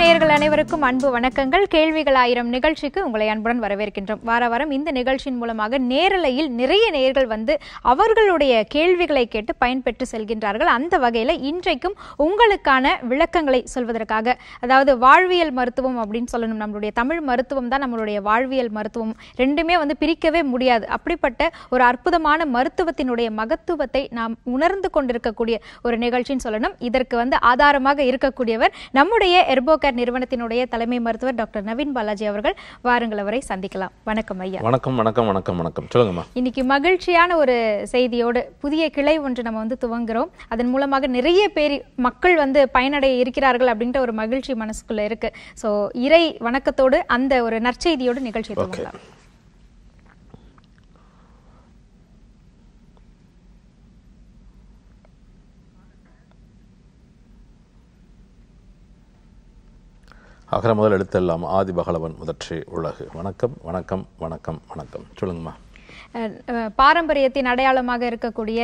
வணக்கம் நேர்கள் அனைவருக்கும் அன்பு வணக்கங்கள் கேள்விகள் ஆயிரம் நிகழ்ச்சிக்கு உங்களை அன்புடன் வரவேற்கின்றோம் வார வாரம் இந்த நிகழ்ச்சியின் மூலமாக நேரலையில் நிறைய நேர்கள் வந்து அவர்களுடைய கேள்விகளை கேட்டு பயன்பெற்று செல்கின்றார்கள் அந்த வகையில் இன்றைக்கும் உங்களுக்கான விளக்கங்களை சொல்வதற்காக அதாவது வாழ்வியல் மருத்துவம் அப்படின்னு சொல்லணும் நம்மளுடைய தமிழ் மருத்துவம் தான் நம்மளுடைய வாழ்வியல் மருத்துவம் ரெண்டுமே வந்து பிரிக்கவே முடியாது அப்படிப்பட்ட ஒரு அற்புதமான மருத்துவத்தினுடைய மகத்துவத்தை நாம் உணர்ந்து கொண்டிருக்கக்கூடிய ஒரு நிகழ்ச்சின்னு சொல்லணும் இதற்கு வந்து ஆதாரமாக இருக்கக்கூடியவர் நம்முடைய எர்போகே எம்ஜிஆர் நிறுவனத்தினுடைய தலைமை மருத்துவர் டாக்டர் நவீன் பாலாஜி அவர்கள் வாருங்கள் அவரை சந்திக்கலாம் வணக்கம் ஐயா வணக்கம் வணக்கம் வணக்கம் வணக்கம் சொல்லுங்கம்மா இன்னைக்கு மகிழ்ச்சியான ஒரு செய்தியோடு புதிய கிளை ஒன்று நம்ம வந்து துவங்குறோம் அதன் மூலமாக நிறைய பேர் மக்கள் வந்து பயனடைய இருக்கிறார்கள் அப்படின்ற ஒரு மகிழ்ச்சி மனசுக்குள்ள இருக்கு ஸோ இறை வணக்கத்தோடு அந்த ஒரு நற்செய்தியோடு நிகழ்ச்சி துவங்கலாம் அகர முதல் எழுத்தெல்லாம் ஆதி பகலவன் முதற்றி உலகு வணக்கம் வணக்கம் வணக்கம் வணக்கம் சொல்லுங்கம்மா பாரம்பரியத்தின் அடையாளமாக இருக்கக்கூடிய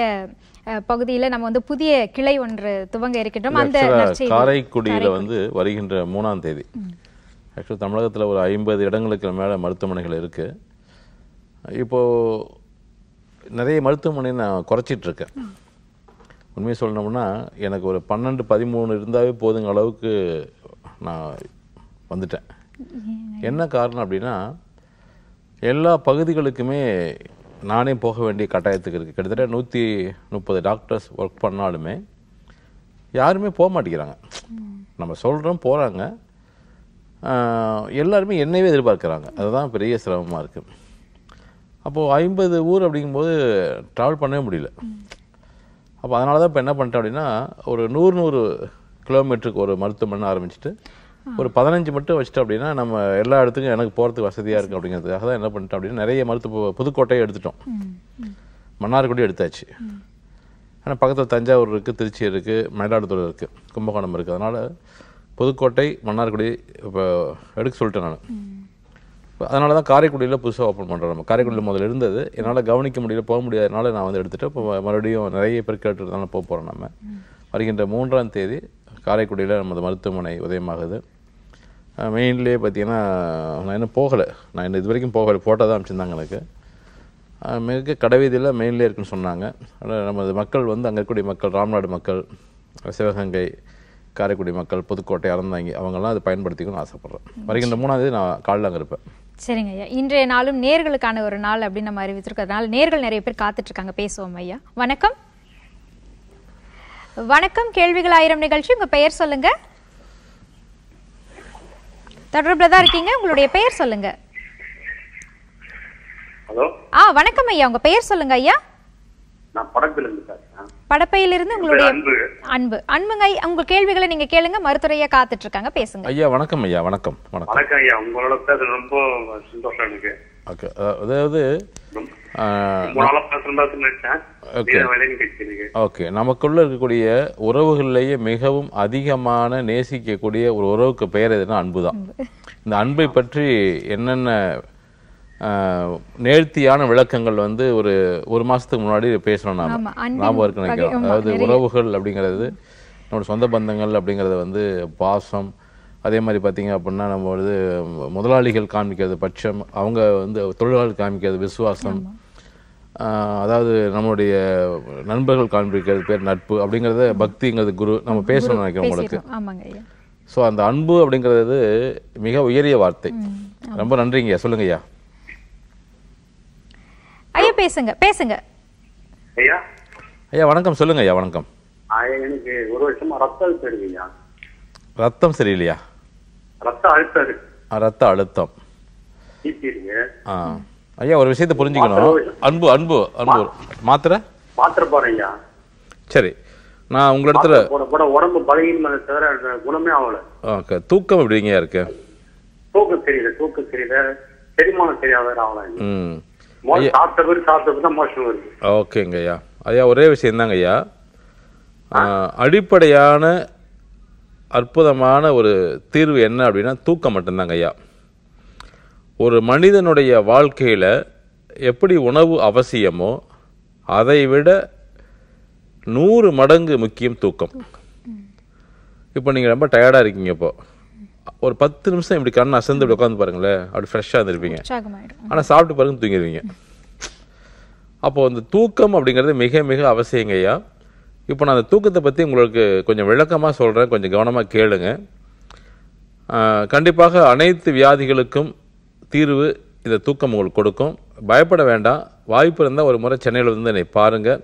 பகுதியில் நம்ம வந்து புதிய கிளை ஒன்று துவங்க இருக்கின்றோம் அந்த காரைக்குடியில் வந்து வருகின்ற மூணாம் தேதி ஆக்சுவலி தமிழகத்தில் ஒரு ஐம்பது இடங்களுக்கு மேலே மருத்துவமனைகள் இருக்குது இப்போது நிறைய மருத்துவமனை நான் குறைச்சிட்ருக்கேன் உண்மையை சொல்லணும்னா எனக்கு ஒரு பன்னெண்டு பதிமூணு இருந்தாவே போதுங்க அளவுக்கு நான் வந்துட்டேன் என்ன காரணம் அப்படின்னா எல்லா பகுதிகளுக்குமே நானே போக வேண்டிய கட்டாயத்துக்கு இருக்குது கிட்டத்தட்ட நூற்றி முப்பது டாக்டர்ஸ் ஒர்க் பண்ணாலுமே யாருமே போக மாட்டேங்கிறாங்க நம்ம சொல்கிறோம் போகிறாங்க எல்லாருமே என்னையே எதிர்பார்க்குறாங்க அதுதான் பெரிய சிரமமாக இருக்குது அப்போது ஐம்பது ஊர் அப்படிங்கும்போது ட்ராவல் பண்ணவே முடியல அப்போ அதனால தான் இப்போ என்ன பண்ணிட்டேன் அப்படின்னா ஒரு நூறு நூறு கிலோமீட்டருக்கு ஒரு மருத்துவமனை ஆரம்பிச்சுட்டு ஒரு பதினஞ்சு மட்டும் வச்சுட்டோம் அப்படின்னா நம்ம எல்லா இடத்துக்கும் எனக்கு போகிறதுக்கு வசதியாக இருக்குது அப்படிங்கிறதுக்காக தான் என்ன பண்ணிட்டோம் அப்படின்னா நிறைய மருத்துவ புதுக்கோட்டையை எடுத்துட்டோம் மன்னார்குடி எடுத்தாச்சு ஆனால் பக்கத்தில் தஞ்சாவூர் இருக்குது திருச்சி இருக்குது மயிலாடுதுறை இருக்குது கும்பகோணம் இருக்குது அதனால் புதுக்கோட்டை மன்னார்குடி இப்போ எடுக்க சொல்லிட்டேன் நான் அதனால தான் காரைக்குடியில் புதுசாக ஓப்பன் பண்ணுறோம் நம்ம காரைக்குடியில் முதல்ல இருந்தது என்னால் கவனிக்க முடியல போக முடியாதனால நான் வந்து எடுத்துகிட்டு இப்போ மறுபடியும் நிறைய பேர் கேட்டுறதுனால போக போகிறோம் நம்ம வருகின்ற மூன்றாம் தேதி காரைக்குடியில் நமது மருத்துவமனை உதயமாகுது மெயின்லேயே பார்த்தீங்கன்னா நான் இன்னும் போகலை நான் இன்னும் இது வரைக்கும் போகலை ஃபோட்டோ தான் அனுப்பிச்சிருந்தாங்க எனக்கு மிக கடைவீதியில் மெயின்லேயே இருக்குன்னு சொன்னாங்க ஆனால் நமது மக்கள் வந்து அங்கே இருக்கக்கூடிய மக்கள் ராம்நாடு மக்கள் சிவகங்கை காரைக்குடி மக்கள் புதுக்கோட்டை இறந்தாங்க அவங்கெல்லாம் அதை பயன்படுத்திக்கணும்னு ஆசைப்பட்றேன் இந்த மூணாவது நான் காலில் அங்கே இருப்பேன் சரிங்க ஐயா இன்றைய நாளும் நேர்களுக்கான ஒரு நாள் அப்படின்னு நம்ம அறிவித்திருக்கிறதுனால நேர்கள் நிறைய பேர் இருக்காங்க பேசுவோம் ஐயா வணக்கம் வணக்கம் கேள்விகள் ஆயிரம் நிகழ்ச்சி உங்க பெயர் சொல்லுங்கள் தொடர்பில் தான் இருக்கீங்க உங்களுடைய பெயர் சொல்லுங்க ஹலோ ஆ வணக்கம் ஐயா உங்க பெயர் சொல்லுங்க ஐயா நான் இருந்து உங்களுடைய அன்பு அன்புங்க உங்க கேள்விகளை நீங்க கேளுங்க மருத்துவரையா காத்துட்டு இருக்காங்க பேசுங்க ஐயா வணக்கம் ஐயா வணக்கம் வணக்கம் ஐயா உங்களோட ரொம்ப சந்தோஷம் எனக்கு அதாவது ஓகே நமக்குள்ள இருக்கக்கூடிய உறவுகள்லேயே மிகவும் அதிகமான நேசிக்கக்கூடிய ஒரு உறவுக்கு பெயர் எதுனா அன்பு தான் இந்த அன்பை பற்றி என்னென்ன நேர்த்தியான விளக்கங்கள் வந்து ஒரு ஒரு மாசத்துக்கு முன்னாடி பேசணும் நாம ஞாபகம் இருக்கு நினைக்கிறோம் அதாவது உறவுகள் அப்படிங்கிறது நம்மளோட சொந்த பந்தங்கள் அப்படிங்கிறத வந்து பாசம் அதே மாதிரி பார்த்தீங்க அப்படின்னா நம்ம வந்து முதலாளிகள் காமிக்கிறது பட்சம் அவங்க வந்து தொழிலாளர்கள் காமிக்கிறது விசுவாசம் அதாவது நம்மளுடைய நண்பர்கள் காண்பிக்கிறது பேர் நட்பு அப்படிங்கிறத பக்திங்கிறது குரு நம்ம பேசணும்னு நினைக்கிறோம் உங்களுக்கு ஸோ அந்த அன்பு அப்படிங்கிறது மிக உயரிய வார்த்தை ரொம்ப நன்றிங்கய்யா சொல்லுங்க ஐயா ஐயா பேசுங்க பேசுங்க ஐயா ஐயா வணக்கம் சொல்லுங்க ஐயா வணக்கம் எனக்கு ஒரு வருஷமா ரத்தம் சரியில்லையா ரத்தம் சரியில்லையா ரத்த அழுத்தம் ரத்த அழுத்தம் ஆ ஐயா ஒரு விஷயத்தை புரிஞ்சுக்கணும் அன்பு அன்பு அன்பு மாத்திரை மாத்திரை போறேன் ஐயா சரி நான் உங்க உங்களிடத்துல உடம்பு பலகீனமான தவிர குணமே ஆகல ஓகே தூக்கம் எப்படிங்க இருக்கு தூக்கம் தெரியல தூக்கம் தெரியல செரிமானம் தெரியாத ஆகலாம் சாப்பிட்ட பிறகு சாப்பிட்ட பிறகு தான் மோஷன் ஓகேங்க ஐயா ஐயா ஒரே விஷயம் தாங்க ஐயா அடிப்படையான அற்புதமான ஒரு தீர்வு என்ன அப்படின்னா தூக்கம் மட்டும்தாங்க ஐயா ஒரு மனிதனுடைய வாழ்க்கையில் எப்படி உணவு அவசியமோ அதை விட நூறு மடங்கு முக்கியம் தூக்கம் இப்போ நீங்கள் ரொம்ப டயர்டாக இருக்கீங்க இப்போது ஒரு பத்து நிமிஷம் இப்படி கண்ணு அசந்து இப்படி உட்காந்து பாருங்களேன் அப்படி ஃப்ரெஷ்ஷாக இருந்திருப்பீங்க ஆனால் சாப்பிட்டு பாருங்க தூங்கிடுவீங்க அப்போது அந்த தூக்கம் அப்படிங்கிறது மிக மிக அவசியங்கய்யா இப்போ நான் அந்த தூக்கத்தை பற்றி உங்களுக்கு கொஞ்சம் விளக்கமாக சொல்கிறேன் கொஞ்சம் கவனமாக கேளுங்க கண்டிப்பாக அனைத்து வியாதிகளுக்கும் தீர்வு இந்த தூக்கம் உங்களுக்கு கொடுக்கும் பயப்பட வேண்டாம் வாய்ப்பு இருந்தால் ஒரு முறை சென்னையில் வந்து என்னை பாருங்கள்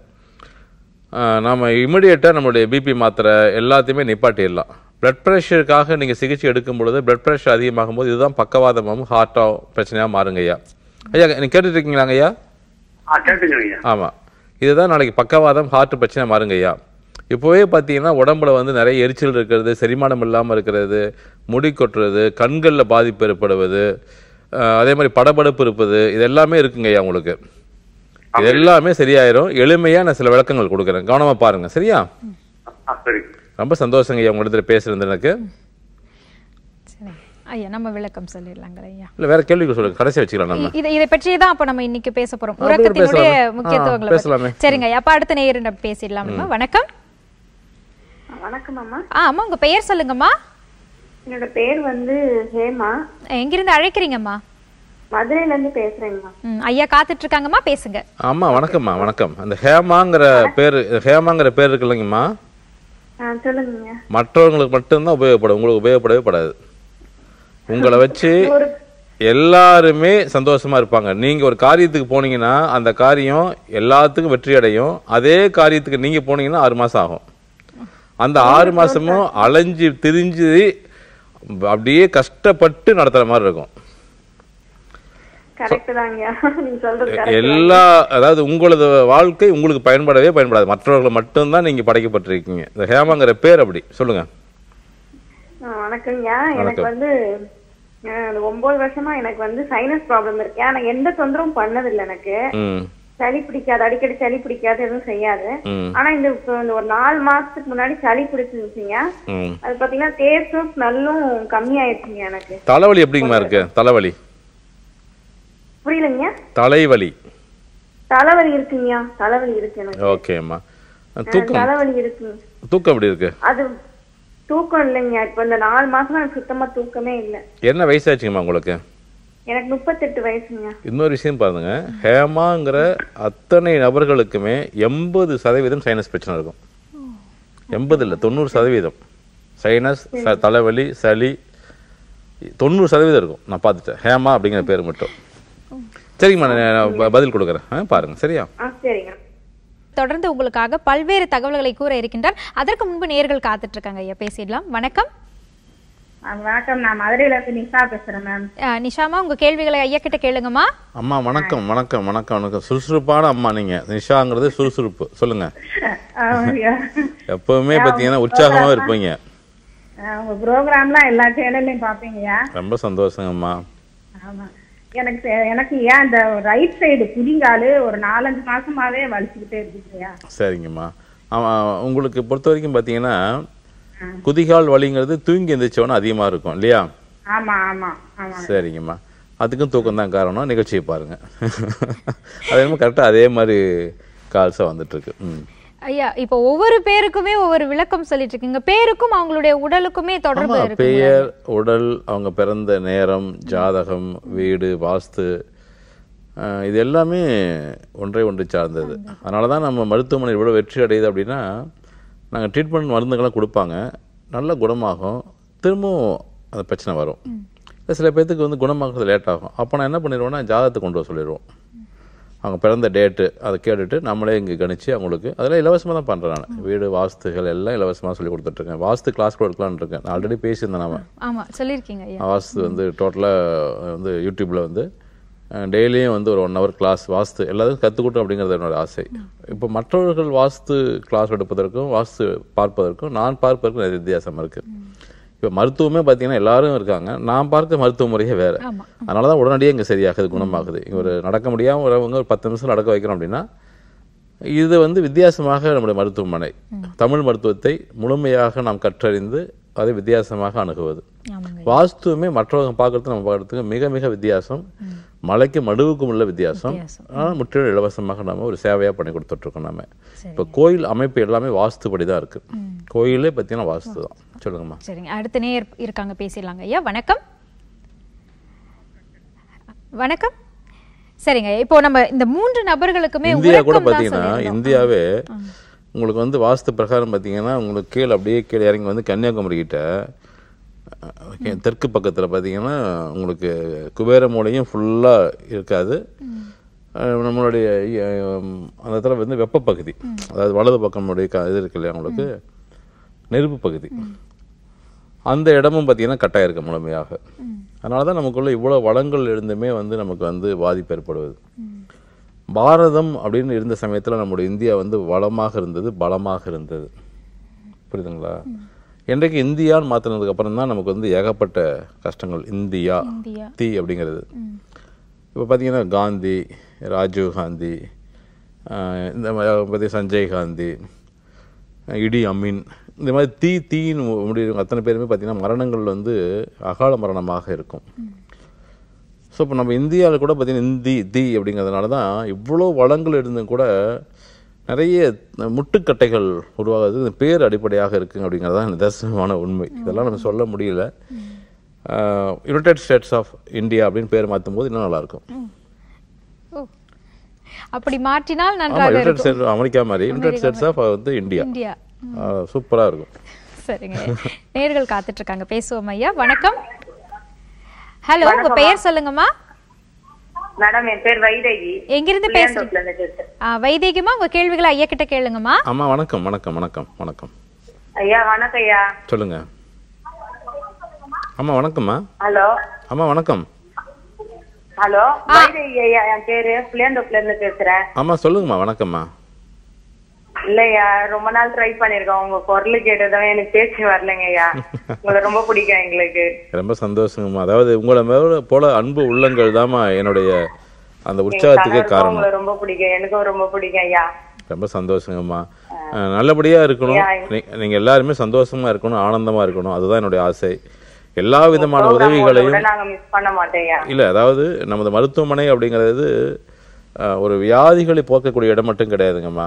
நாம் இமிடியேட்டாக நம்மளுடைய பிபி மாத்திரை எல்லாத்தையுமே நிப்பாட்டிடலாம் பிளட் ப்ரெஷருக்காக நீங்கள் சிகிச்சை எடுக்கும் பொழுது பிளட் ப்ரெஷர் அதிகமாகும் போது இதுதான் பக்கவாதமாகவும் ஹார்ட்டாக பிரச்சனையாக மாறுங்க ஐயா ஐயா நீங்கள் கேட்டுட்ருக்கீங்களாங்க ஐயா ஆமாம் இதுதான் நாளைக்கு பக்கவாதம் ஹார்ட் பிரச்சனை மாறுங்க ஐயா இப்போவே பார்த்தீங்கன்னா உடம்புல வந்து நிறைய எரிச்சல் இருக்கிறது செரிமானம் இல்லாமல் இருக்கிறது முடி கொட்டுறது கண்களில் பாதிப்பு ஏற்படுவது அதே மாதிரி படபடப்பு இருப்பது இது எல்லாமே இருக்குங்க ஐயா உங்களுக்கு இது எல்லாமே சரியாயிரும் எளிமையாக நான் சில விளக்கங்கள் கொடுக்குறேன் கவனமாக பாருங்கள் சரியா ரொம்ப சந்தோஷங்க ஐயா உங்கள்கிட்ட பேசுகிறது எனக்கு ஐயா நம்ம விளக்கம் சொல்லிடலாங்க ஐயா இல்ல வேற கேள்விக்கு சொல்லுங்க கடைசி வச்சுக்கலாம் நம்ம இதை இதை பற்றி தான் அப்ப நம்ம இன்னைக்கு பேச போறோம் உறக்கத்தினுடைய முக்கியத்துவங்களை பேசலாமே சரிங்க அப்ப அடுத்த நேயர் நம்ம பேசிடலாம்மா வணக்கம் வணக்கம் அம்மா ஆ அம்மா உங்க பெயர் சொல்லுங்கம்மா என்னோட பெயர் வந்து ஹேமா எங்க இருந்து அழைக்கிறீங்கம்மா மதுரையில இருந்து பேசுறேங்கம்மா ஐயா காத்துட்டு இருக்காங்கம்மா பேசுங்க ஆமா வணக்கம்மா வணக்கம் அந்த ஹேமாங்கிற பேர் ஹேமாங்கிற பேர் இருக்கு இல்லைங்கம்மா மற்றவங்களுக்கு மட்டும்தான் உபயோகப்படும் உங்களுக்கு உபயோகப்படவே படாது உங்களை வச்சு எல்லாருமே சந்தோஷமா இருப்பாங்க நீங்க ஒரு காரியத்துக்கு போனீங்கன்னா அந்த காரியம் எல்லாத்துக்கும் வெற்றி அடையும் அதே காரியத்துக்கு நீங்க போனீங்கன்னா ஆறு மாசம் ஆகும் அந்த ஆறு மாசமும் அலைஞ்சு திரிஞ்சு அப்படியே கஷ்டப்பட்டு நடத்துற மாதிரி இருக்கும் எல்லா அதாவது உங்களது வாழ்க்கை உங்களுக்கு பயன்படவே பயன்படாது மற்றவர்களை மட்டும்தான் நீங்க படைக்கப்பட்டிருக்கீங்க இந்த ஹேமாங்கிற பேர் அப்படி சொல்லுங்க வணக்கங்க எனக்கு வந்து ஒன்பது வருஷமா எனக்கு வந்து சைனஸ் ப்ராப்ளம் இருக்கு ஆனா எந்த தொந்தரவும் பண்ணது இல்லை எனக்கு சளி பிடிக்காது அடிக்கடி சளி பிடிக்காது எதுவும் செய்யாது ஆனா இந்த இப்ப இந்த ஒரு நாலு மாசத்துக்கு முன்னாடி சளி பிடிச்சிருந்துச்சுங்க அது பாத்தீங்கன்னா டேஸ்டும் ஸ்மெல்லும் கம்மியாயிருச்சுங்க எனக்கு தலைவலி எப்படிங்கம்மா இருக்கு தலைவலி புரியலங்க தலைவலி தலைவலி இருக்குங்கய்யா தலைவலி இருக்கு எனக்கு ஓகேம்மா தூக்கம் தலைவலி இருக்கு தூக்கம் எப்படி இருக்கு அது தூக்கம் இல்லைங்க இப்ப இந்த நாலு மாசம் எனக்கு சுத்தமா தூக்கமே இல்ல என்ன வயசு ஆச்சுங்கம்மா உங்களுக்கு எனக்கு முப்பத்தெட்டு வயசுங்க இன்னொரு விஷயம் பாருங்க ஹேமாங்கிற அத்தனை நபர்களுக்குமே எண்பது சதவீதம் சைனஸ் பிரச்சனை இருக்கும் எண்பது இல்லை தொண்ணூறு சதவீதம் சைனஸ் தலைவலி சளி தொண்ணூறு சதவீதம் இருக்கும் நான் பார்த்துட்டேன் ஹேமா அப்படிங்கிற பேர் மட்டும் சரிங்கம்மா நான் பதில் கொடுக்குறேன் பாருங்க சரியா தொடர்ந்து உங்களுக்காக பல்வேறு தகவல்களை கூற இருக்கின்றார் அதற்கு முன்பு நேர்கள் காத்துட்டு இருக்காங்க ஐயா பேசிடலாம் வணக்கம் வணக்கம் நான் மதுரையில இருந்து நிஷா பேசுறேன் மேம் நிஷாமா உங்க கேள்விகளை ஐயா கிட்ட கேளுங்கம்மா அம்மா வணக்கம் வணக்கம் வணக்கம் வணக்கம் சுறுசுறுப்பான அம்மா நீங்க நிஷாங்கிறது சுறுசுறுப்பு சொல்லுங்க எப்பவுமே பாத்தீங்கன்னா உற்சாகமா இருப்பீங்க உங்க ப்ரோக்ராம்லாம் எல்லா சேனல்லையும் பாப்பீங்கயா ரொம்ப சந்தோஷங்கம்மா ஆமா எனக்கு எனக்கு ஏன் இந்த ரைட் சைடு புதிங்காலு ஒரு நாலஞ்சு மாசமாவே வலிச்சுக்கிட்டே இருக்குங்கய்யா சரிங்கம்மா ஆமாம் உங்களுக்கு பொறுத்த வரைக்கும் பாத்தீங்கன்னா குதிகால் வலிங்கிறது தூங்கி எந்திரிச்சவொன்னே அதிகமா இருக்கும் இல்லையா ஆமா ஆமா சரிங்கம்மா அதுக்கும் தூக்கம் தான் காரணம் நிகழ்ச்சியை பாருங்க அது என்னமோ கரெக்டாக அதே மாதிரி கால்ஸாக இருக்கு ம் ஐயா இப்போ ஒவ்வொரு பேருக்குமே ஒவ்வொரு விளக்கம் சொல்லிட்டு இருக்கீங்க பேருக்கும் அவங்களுடைய உடலுக்குமே தொடர்பு இருக்கு பெயர் உடல் அவங்க பிறந்த நேரம் ஜாதகம் வீடு வாஸ்து இது எல்லாமே ஒன்றை ஒன்று சார்ந்தது அதனால தான் நம்ம மருத்துவமனை இவ்வளோ வெற்றி அடையுது அப்படின்னா நாங்கள் ட்ரீட்மெண்ட் மருந்துகள்லாம் கொடுப்பாங்க நல்ல குணமாகும் திரும்பவும் அந்த பிரச்சனை வரும் சில பேர்த்துக்கு வந்து குணமாகிறது லேட் ஆகும் அப்போ நான் என்ன பண்ணிடுவோன்னா ஜாதகத்தை கொண்டு வர சொல்லிடுவோம் அவங்க பிறந்த டேட்டு அதை கேட்டுட்டு நம்மளே இங்கே கணிச்சு அவங்களுக்கு அதெல்லாம் இலவசமாக தான் பண்ணுறேன் நான் வீடு வாஸ்துகள் எல்லாம் இலவசமாக சொல்லி கொடுத்துட்ருக்கேன் வாஸ்து கிளாஸ் கொடுக்கலான்னு இருக்கேன் நான் ஆல்ரெடி பேசியிருந்தேன் நம்ம ஆமாம் சொல்லியிருக்கீங்க வாஸ்து வந்து டோட்டலாக வந்து யூடியூப்பில் வந்து டெய்லியும் வந்து ஒரு ஒன் ஹவர் கிளாஸ் வாஸ்து எல்லாத்தையும் கற்றுக்கட்டும் அப்படிங்கிறது என்னோட ஆசை இப்போ மற்றவர்கள் வாஸ்து கிளாஸ் எடுப்பதற்கும் வாஸ்து பார்ப்பதற்கும் நான் பார்ப்பதற்கும் நிறைய வித்தியாசமாக இருக்குது இப்போ மருத்துவமே பார்த்தீங்கன்னா எல்லாரும் இருக்காங்க நான் பார்த்த மருத்துவ முறையே வேறு அதனால தான் உடனடியே இங்கே சரியாகுது குணமாகுது ஒரு நடக்க முடியாமல் உறவுங்க ஒரு பத்து நிமிஷம் நடக்க வைக்கிறோம் அப்படின்னா இது வந்து வித்தியாசமாக நம்முடைய மருத்துவமனை தமிழ் மருத்துவத்தை முழுமையாக நாம் கற்றறிந்து அது வித்தியாசமாக அணுகுவது வாஸ்துவுமே மற்றவங்க பார்க்கறது நம்ம பார்க்கறதுக்கு மிக மிக வித்தியாசம் மலைக்கு மடுவுக்கும் உள்ள வித்தியாசம் ஆனால் முற்றிலும் இலவசமாக நம்ம ஒரு சேவையாக பண்ணி கொடுத்துட்ருக்கோம் நம்ம இப்போ கோயில் அமைப்பு எல்லாமே வாஸ்துபடி தான் இருக்குது கோயிலே பார்த்தீங்கன்னா வாஸ்து தான் சொல்லுங்கம்மா சரிங்க அடுத்த நேர் இருக்காங்க பேசிடலாங்க ஐயா வணக்கம் வணக்கம் சரிங்க இப்போ நம்ம இந்த மூன்று நபர்களுக்குமே இந்தியா கூட பார்த்தீங்கன்னா இந்தியாவே உங்களுக்கு வந்து வாஸ்து பிரகாரம் பார்த்திங்கன்னா உங்களுக்கு கீழே அப்படியே கீழே இறங்கி வந்து கன்னியாகுமரி கிட்டே தெற்கு பக்கத்தில் பார்த்திங்கன்னா உங்களுக்கு குபேர மூலையும் ஃபுல்லாக இருக்காது நம்மளுடைய அந்த இடத்துல வந்து வெப்பப்பகுதி அதாவது வலது பக்கமுடைய க இது இருக்கு இல்லையா உங்களுக்கு நெருப்பு பகுதி அந்த இடமும் பார்த்திங்கன்னா கட்டாயம் இருக்க முழுமையாக அதனால தான் நமக்குள்ளே இவ்வளோ வளங்கள் இருந்துமே வந்து நமக்கு வந்து பாதிப்பு ஏற்படுவது பாரதம் அப்படின்னு இருந்த சமயத்தில் நம்முடைய இந்தியா வந்து வளமாக இருந்தது பலமாக இருந்தது புரியுதுங்களா இன்றைக்கு இந்தியான்னு மாற்றினதுக்கு அப்புறம் தான் நமக்கு வந்து ஏகப்பட்ட கஷ்டங்கள் இந்தியா தீ அப்படிங்கிறது இப்போ பார்த்தீங்கன்னா காந்தி ராஜீவ் காந்தி இந்த மாதிரி சஞ்சய் காந்தி இடி அமீன் இந்த மாதிரி தீ தீன்னு முடியும் அத்தனை பேருமே பார்த்திங்கன்னா மரணங்கள் வந்து அகால மரணமாக இருக்கும் ஸோ இப்போ நம்ம இந்தியாவில் கூட பார்த்திங்கன்னா இந்தி தி அப்படிங்கிறதுனால தான் இவ்வளோ வளங்கள் இருந்தும் கூட நிறைய முட்டுக்கட்டைகள் உருவாகிறது பேர் அடிப்படையாக இருக்குது அப்படிங்கிறது தான் நிதர்சனமான உண்மை இதெல்லாம் நம்ம சொல்ல முடியல யுனைடெட் ஸ்டேட்ஸ் ஆஃப் இந்தியா அப்படின்னு பேர் மாற்றும் போது இன்னும் நல்லாயிருக்கும் அப்படி மாற்றினால் நன்றாக இருக்கும் அமெரிக்கா மாதிரி யுனைடெட் ஸ்டேட்ஸ் ஆஃப் வந்து இந்தியா இந்தியா சூப்பராக இருக்கும் சரிங்க நேர்கள் காத்துட்ருக்காங்க பேசுவோம் ஐயா வணக்கம் ஹலோ உங்க பெயர் சொல்லுங்கம்மா மேடம் என் பேர் வைதேகி இருந்து பேசுறீங்க வைதேகிமா உங்க கேள்விகளை ஐயா கிட்ட கேளுங்கம்மா அம்மா வணக்கம் வணக்கம் வணக்கம் வணக்கம் ஐயா வணக்கம் ஐயா சொல்லுங்க அம்மா வணக்கம்மா ஹலோ அம்மா வணக்கம் ஹலோ வைதேகி ஐயா என் பேரு புளியாண்டோப்ல இருந்து பேசுறேன் அம்மா சொல்லுங்கம்மா வணக்கம்மா இல்லையா ரொம்ப நாள் ட்ரை பண்ணிருக்கோம் உங்க குரல் கேட்டதும் எனக்கு பேச்சு வரலங்கய்யா உங்களை ரொம்ப பிடிக்கும் எங்களுக்கு ரொம்ப சந்தோஷங்கம்மா அதாவது உங்களை மேல போல அன்பு உள்ளங்கள் தாம்மா என்னுடைய அந்த உற்சாகத்துக்கு காரணம் உங்களை ரொம்ப பிடிக்கும் எனக்கும் ரொம்ப பிடிக்கும் ஐயா ரொம்ப சந்தோஷங்கம்மா நல்லபடியா இருக்கணும் நீங்க எல்லாருமே சந்தோஷமா இருக்கணும் ஆனந்தமா இருக்கணும் அதுதான் என்னுடைய ஆசை எல்லா விதமான உதவிகளையும் இல்ல அதாவது நமது மருத்துவமனை அப்படிங்கறது ஒரு வியாதிகளை போக்கக்கூடிய இடம் மட்டும் கிடையாதுங்கம்மா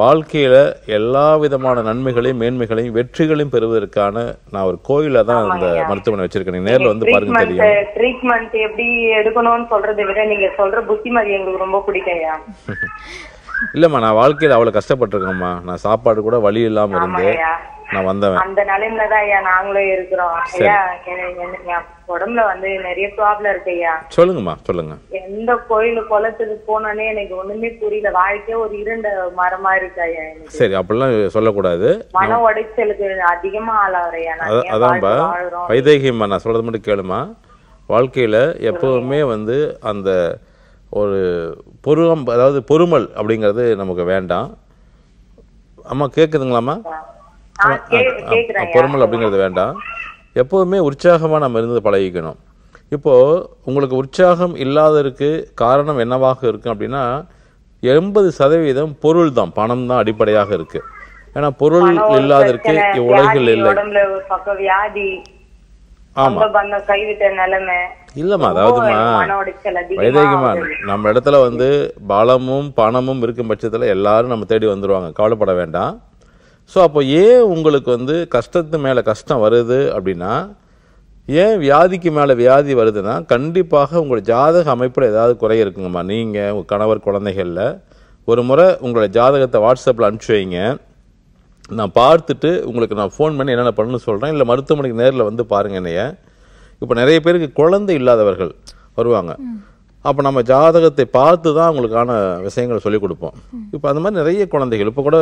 வாழ்க்கையில் எல்லா விதமான நன்மைகளையும் மேன்மைகளையும் வெற்றிகளையும் பெறுவதற்கான நான் ஒரு கோயில தான் இந்த மருத்துவமனை வச்சிருக்கேன் நீங்க வந்து பாருங்க தெரியும் ட்ரீட்மெண்ட் எப்படி எடுக்கணும்னு சொல்றதை விட நீங்க சொல்ற புத்திமதி எங்களுக்கு ரொம்ப பிடிக்கும் இல்லம்மா நான் வாழ்க்கையில அவ்வளவு கஷ்டப்பட்டிருக்கேன்மா நான் சாப்பாடு கூட வழி இல்லாம இருந்தேன் நான் வந்தவன் அந்த நிலைமையில தான் ஐயா நாங்களும் இருக்கிறோம் ஐயா உடம்புல வந்து நிறைய ப்ராப்ளம் இருக்கு ஐயா சொல்லுங்கம்மா சொல்லுங்க எந்த கோயில் குளத்துக்கு போனோன்னே எனக்கு ஒண்ணுமே புரியல வாழ்க்கையே ஒரு இருண்ட மரமா இருக்கு ஐயா சரி அப்படிலாம் சொல்லக்கூடாது மன உடைச்சலுக்கு அதிகமா ஆளாவறையா அதான்பா வைதேகியம்மா நான் சொல்றது மட்டும் கேளுமா வாழ்க்கையில எப்போவுமே வந்து அந்த ஒரு பொருளம் அதாவது பொறுமல் அப்படிங்கிறது நமக்கு வேண்டாம் அம்மா கேட்குதுங்களாம்மா பொறுமல் அப்படிங்கிறது வேண்டாம் எப்போதுமே உற்சாகமாக நம்ம இருந்து பழகிக்கணும் இப்போது உங்களுக்கு உற்சாகம் இல்லாததற்கு காரணம் என்னவாக இருக்கும் அப்படின்னா எண்பது சதவீதம் பொருள் தான் பணம் தான் அடிப்படையாக இருக்கு ஏன்னா பொருள் இல்லாததற்கு உலகில் இல்லை இல்லம்மா அதாவதுமா வைதேகமா நம்ம இடத்துல வந்து பலமும் பணமும் இருக்கும் பட்சத்தில் எல்லாரும் நம்ம தேடி வந்துடுவாங்க கவலைப்பட வேண்டாம் ஸோ அப்போ ஏன் உங்களுக்கு வந்து கஷ்டத்து மேலே கஷ்டம் வருது அப்படின்னா ஏன் வியாதிக்கு மேலே வியாதி வருதுன்னா கண்டிப்பாக உங்களோட ஜாதக அமைப்பில் ஏதாவது குறை இருக்குங்கம்மா நீங்கள் உங்கள் கணவர் குழந்தைகளில் ஒரு முறை உங்களோட ஜாதகத்தை வாட்ஸ்அப்பில் அனுப்பிச்சி வைங்க நான் பார்த்துட்டு உங்களுக்கு நான் ஃபோன் பண்ணி என்னென்ன பண்ணுன்னு சொல்கிறேன் இல்லை மருத்துவமனைக்கு நேரில் வந்து பாருங்கள் என்னைய இப்போ நிறைய பேருக்கு குழந்தை இல்லாதவர்கள் வருவாங்க அப்போ நம்ம ஜாதகத்தை பார்த்து தான் அவங்களுக்கான விஷயங்களை சொல்லிக் கொடுப்போம் இப்போ அந்த மாதிரி நிறைய குழந்தைகள் இப்போ கூட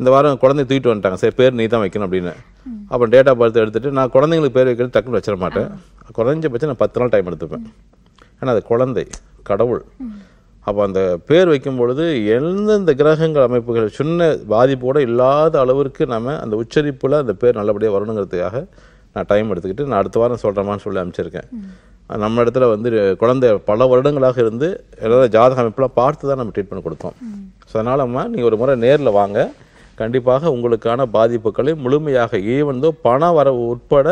இந்த வாரம் குழந்தை தூக்கிட்டு வந்துட்டாங்க சரி பேர் நீ தான் வைக்கணும் அப்படின்னு அப்போ டேட் ஆஃப் பர்த் எடுத்துகிட்டு நான் குழந்தைங்களுக்கு பேர் வைக்கிறது டக்குனு வச்சிட மாட்டேன் குறைஞ்சபட்சம் நான் பத்து நாள் டைம் எடுத்துப்பேன் ஏன்னா அது குழந்தை கடவுள் அப்போ அந்த பேர் வைக்கும் பொழுது எந்தெந்த கிரகங்கள் அமைப்புகள் சின்ன பாதிப்போடு இல்லாத அளவிற்கு நம்ம அந்த உச்சரிப்பில் அந்த பேர் நல்லபடியாக வரணுங்கிறதுக்காக நான் டைம் எடுத்துக்கிட்டு நான் அடுத்த வாரம் சொல்கிறேமான்னு சொல்லி அமைச்சிருக்கேன் நம்ம இடத்துல வந்து குழந்தை பல வருடங்களாக இருந்து ஏதாவது ஜாதக அமைப்பெல்லாம் பார்த்து தான் நம்ம ட்ரீட்மெண்ட் கொடுத்தோம் ஸோ அதனாலம்மா நீங்கள் ஒரு முறை நேரில் வாங்க கண்டிப்பாக உங்களுக்கான பாதிப்புகளை முழுமையாக ஈவன் தோ பண வரவு உட்பட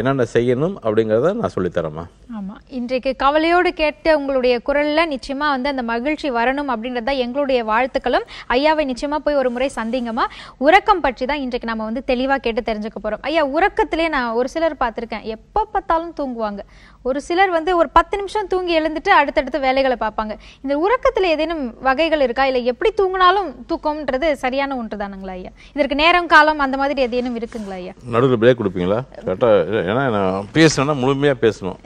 என்னென்ன செய்யணும் அப்படிங்கிறத நான் சொல்லித்தரேம்மா ஆமாம் இன்றைக்கு கவலையோடு கேட்டு உங்களுடைய குரலில் நிச்சயமாக வந்து அந்த மகிழ்ச்சி வரணும் அப்படின்றத எங்களுடைய வாழ்த்துக்களும் ஐயாவை நிச்சயமாக போய் ஒரு முறை சந்திங்கம்மா உறக்கம் பற்றி தான் இன்றைக்கு நம்ம வந்து தெளிவாக கேட்டு தெரிஞ்சுக்க போகிறோம் ஐயா உறக்கத்திலே நான் ஒரு சிலர் பார்த்துருக்கேன் எப்போ பார்த்தாலும் தூங்குவாங்க ஒரு சிலர் வந்து ஒரு பத்து நிமிஷம் தூங்கி எழுந்துட்டு அடுத்தடுத்து வேலைகளை பார்ப்பாங்க இந்த உறக்கத்தில் ஏதேனும் வகைகள் இருக்கா இல்லை எப்படி தூங்கினாலும் தூக்கம்ன்றது சரியான ஒன்று தானுங்களா ஐயா இதற்கு நேரம் காலம் அந்த மாதிரி எதேனும் இருக்குங்களா ஐயா நடுவில் பிரேக் கொடுப்பீங்களா கரெக்டாக ஏன்னா நான் பேசணும்னா முழுமையாக பேசணும்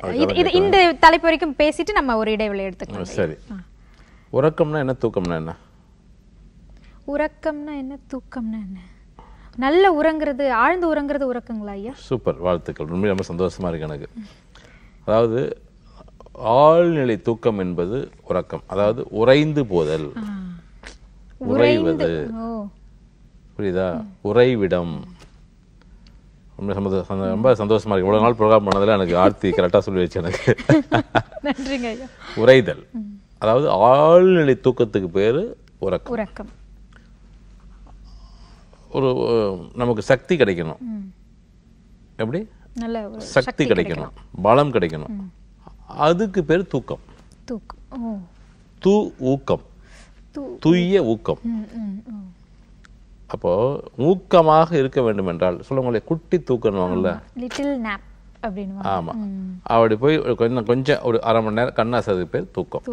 இது இந்த தலைப்பு வரைக்கும் பேசிட்டு நம்ம ஒரு இடைவெளி எடுத்துக்கலாம் சரி உறக்கம்னா என்ன தூக்கம்னா என்ன உறக்கம்னா என்ன தூக்கம்னா என்ன நல்ல உறங்குறது ஆழ்ந்து உறங்குறது உறக்கங்களா ஐயா சூப்பர் வாழ்த்துக்கள் உண்மையில ரொம்ப சந்தோஷமா இருக்கு எனக்கு அதாவது ஆழ்நிலை தூக்கம் என்பது உறக்கம் அதாவது உறைந்து போதல் உறைவது புரியுதா உறைவிடம் ரொம்ப சந்தோஷம் ரொம்ப சந்தோஷமாக இருக்குது இவ்வளோ நாள் ப்ரோக்ராம் பண்ணதில் எனக்கு ஆர்த்தி கரெக்டாக சொல்லி வச்சு எனக்கு நன்றிங்க உரைதல் அதாவது ஆழ்நிலை தூக்கத்துக்கு பேர் உறக்கம் உறக்கம் ஒரு நமக்கு சக்தி கிடைக்கணும் எப்படி சக்தி கிடைக்கணும் பலம் கிடைக்கணும் அதுக்கு பேர் தூக்கம் தூக்கம் தூ ஊக்கம் தூய ஊக்கம் அப்போது ஊக்கமாக இருக்க வேண்டும் என்றால் சொல்லுவாங்களே குட்டி தூக்கணுவாங்கல்ல லிட்டில் நேப் அப்படின்னு ஆமாம் அப்படி போய் கொஞ்சம் கொஞ்சம் ஒரு அரை மணி நேரம் கண்ணாசது பேர் தூக்கம்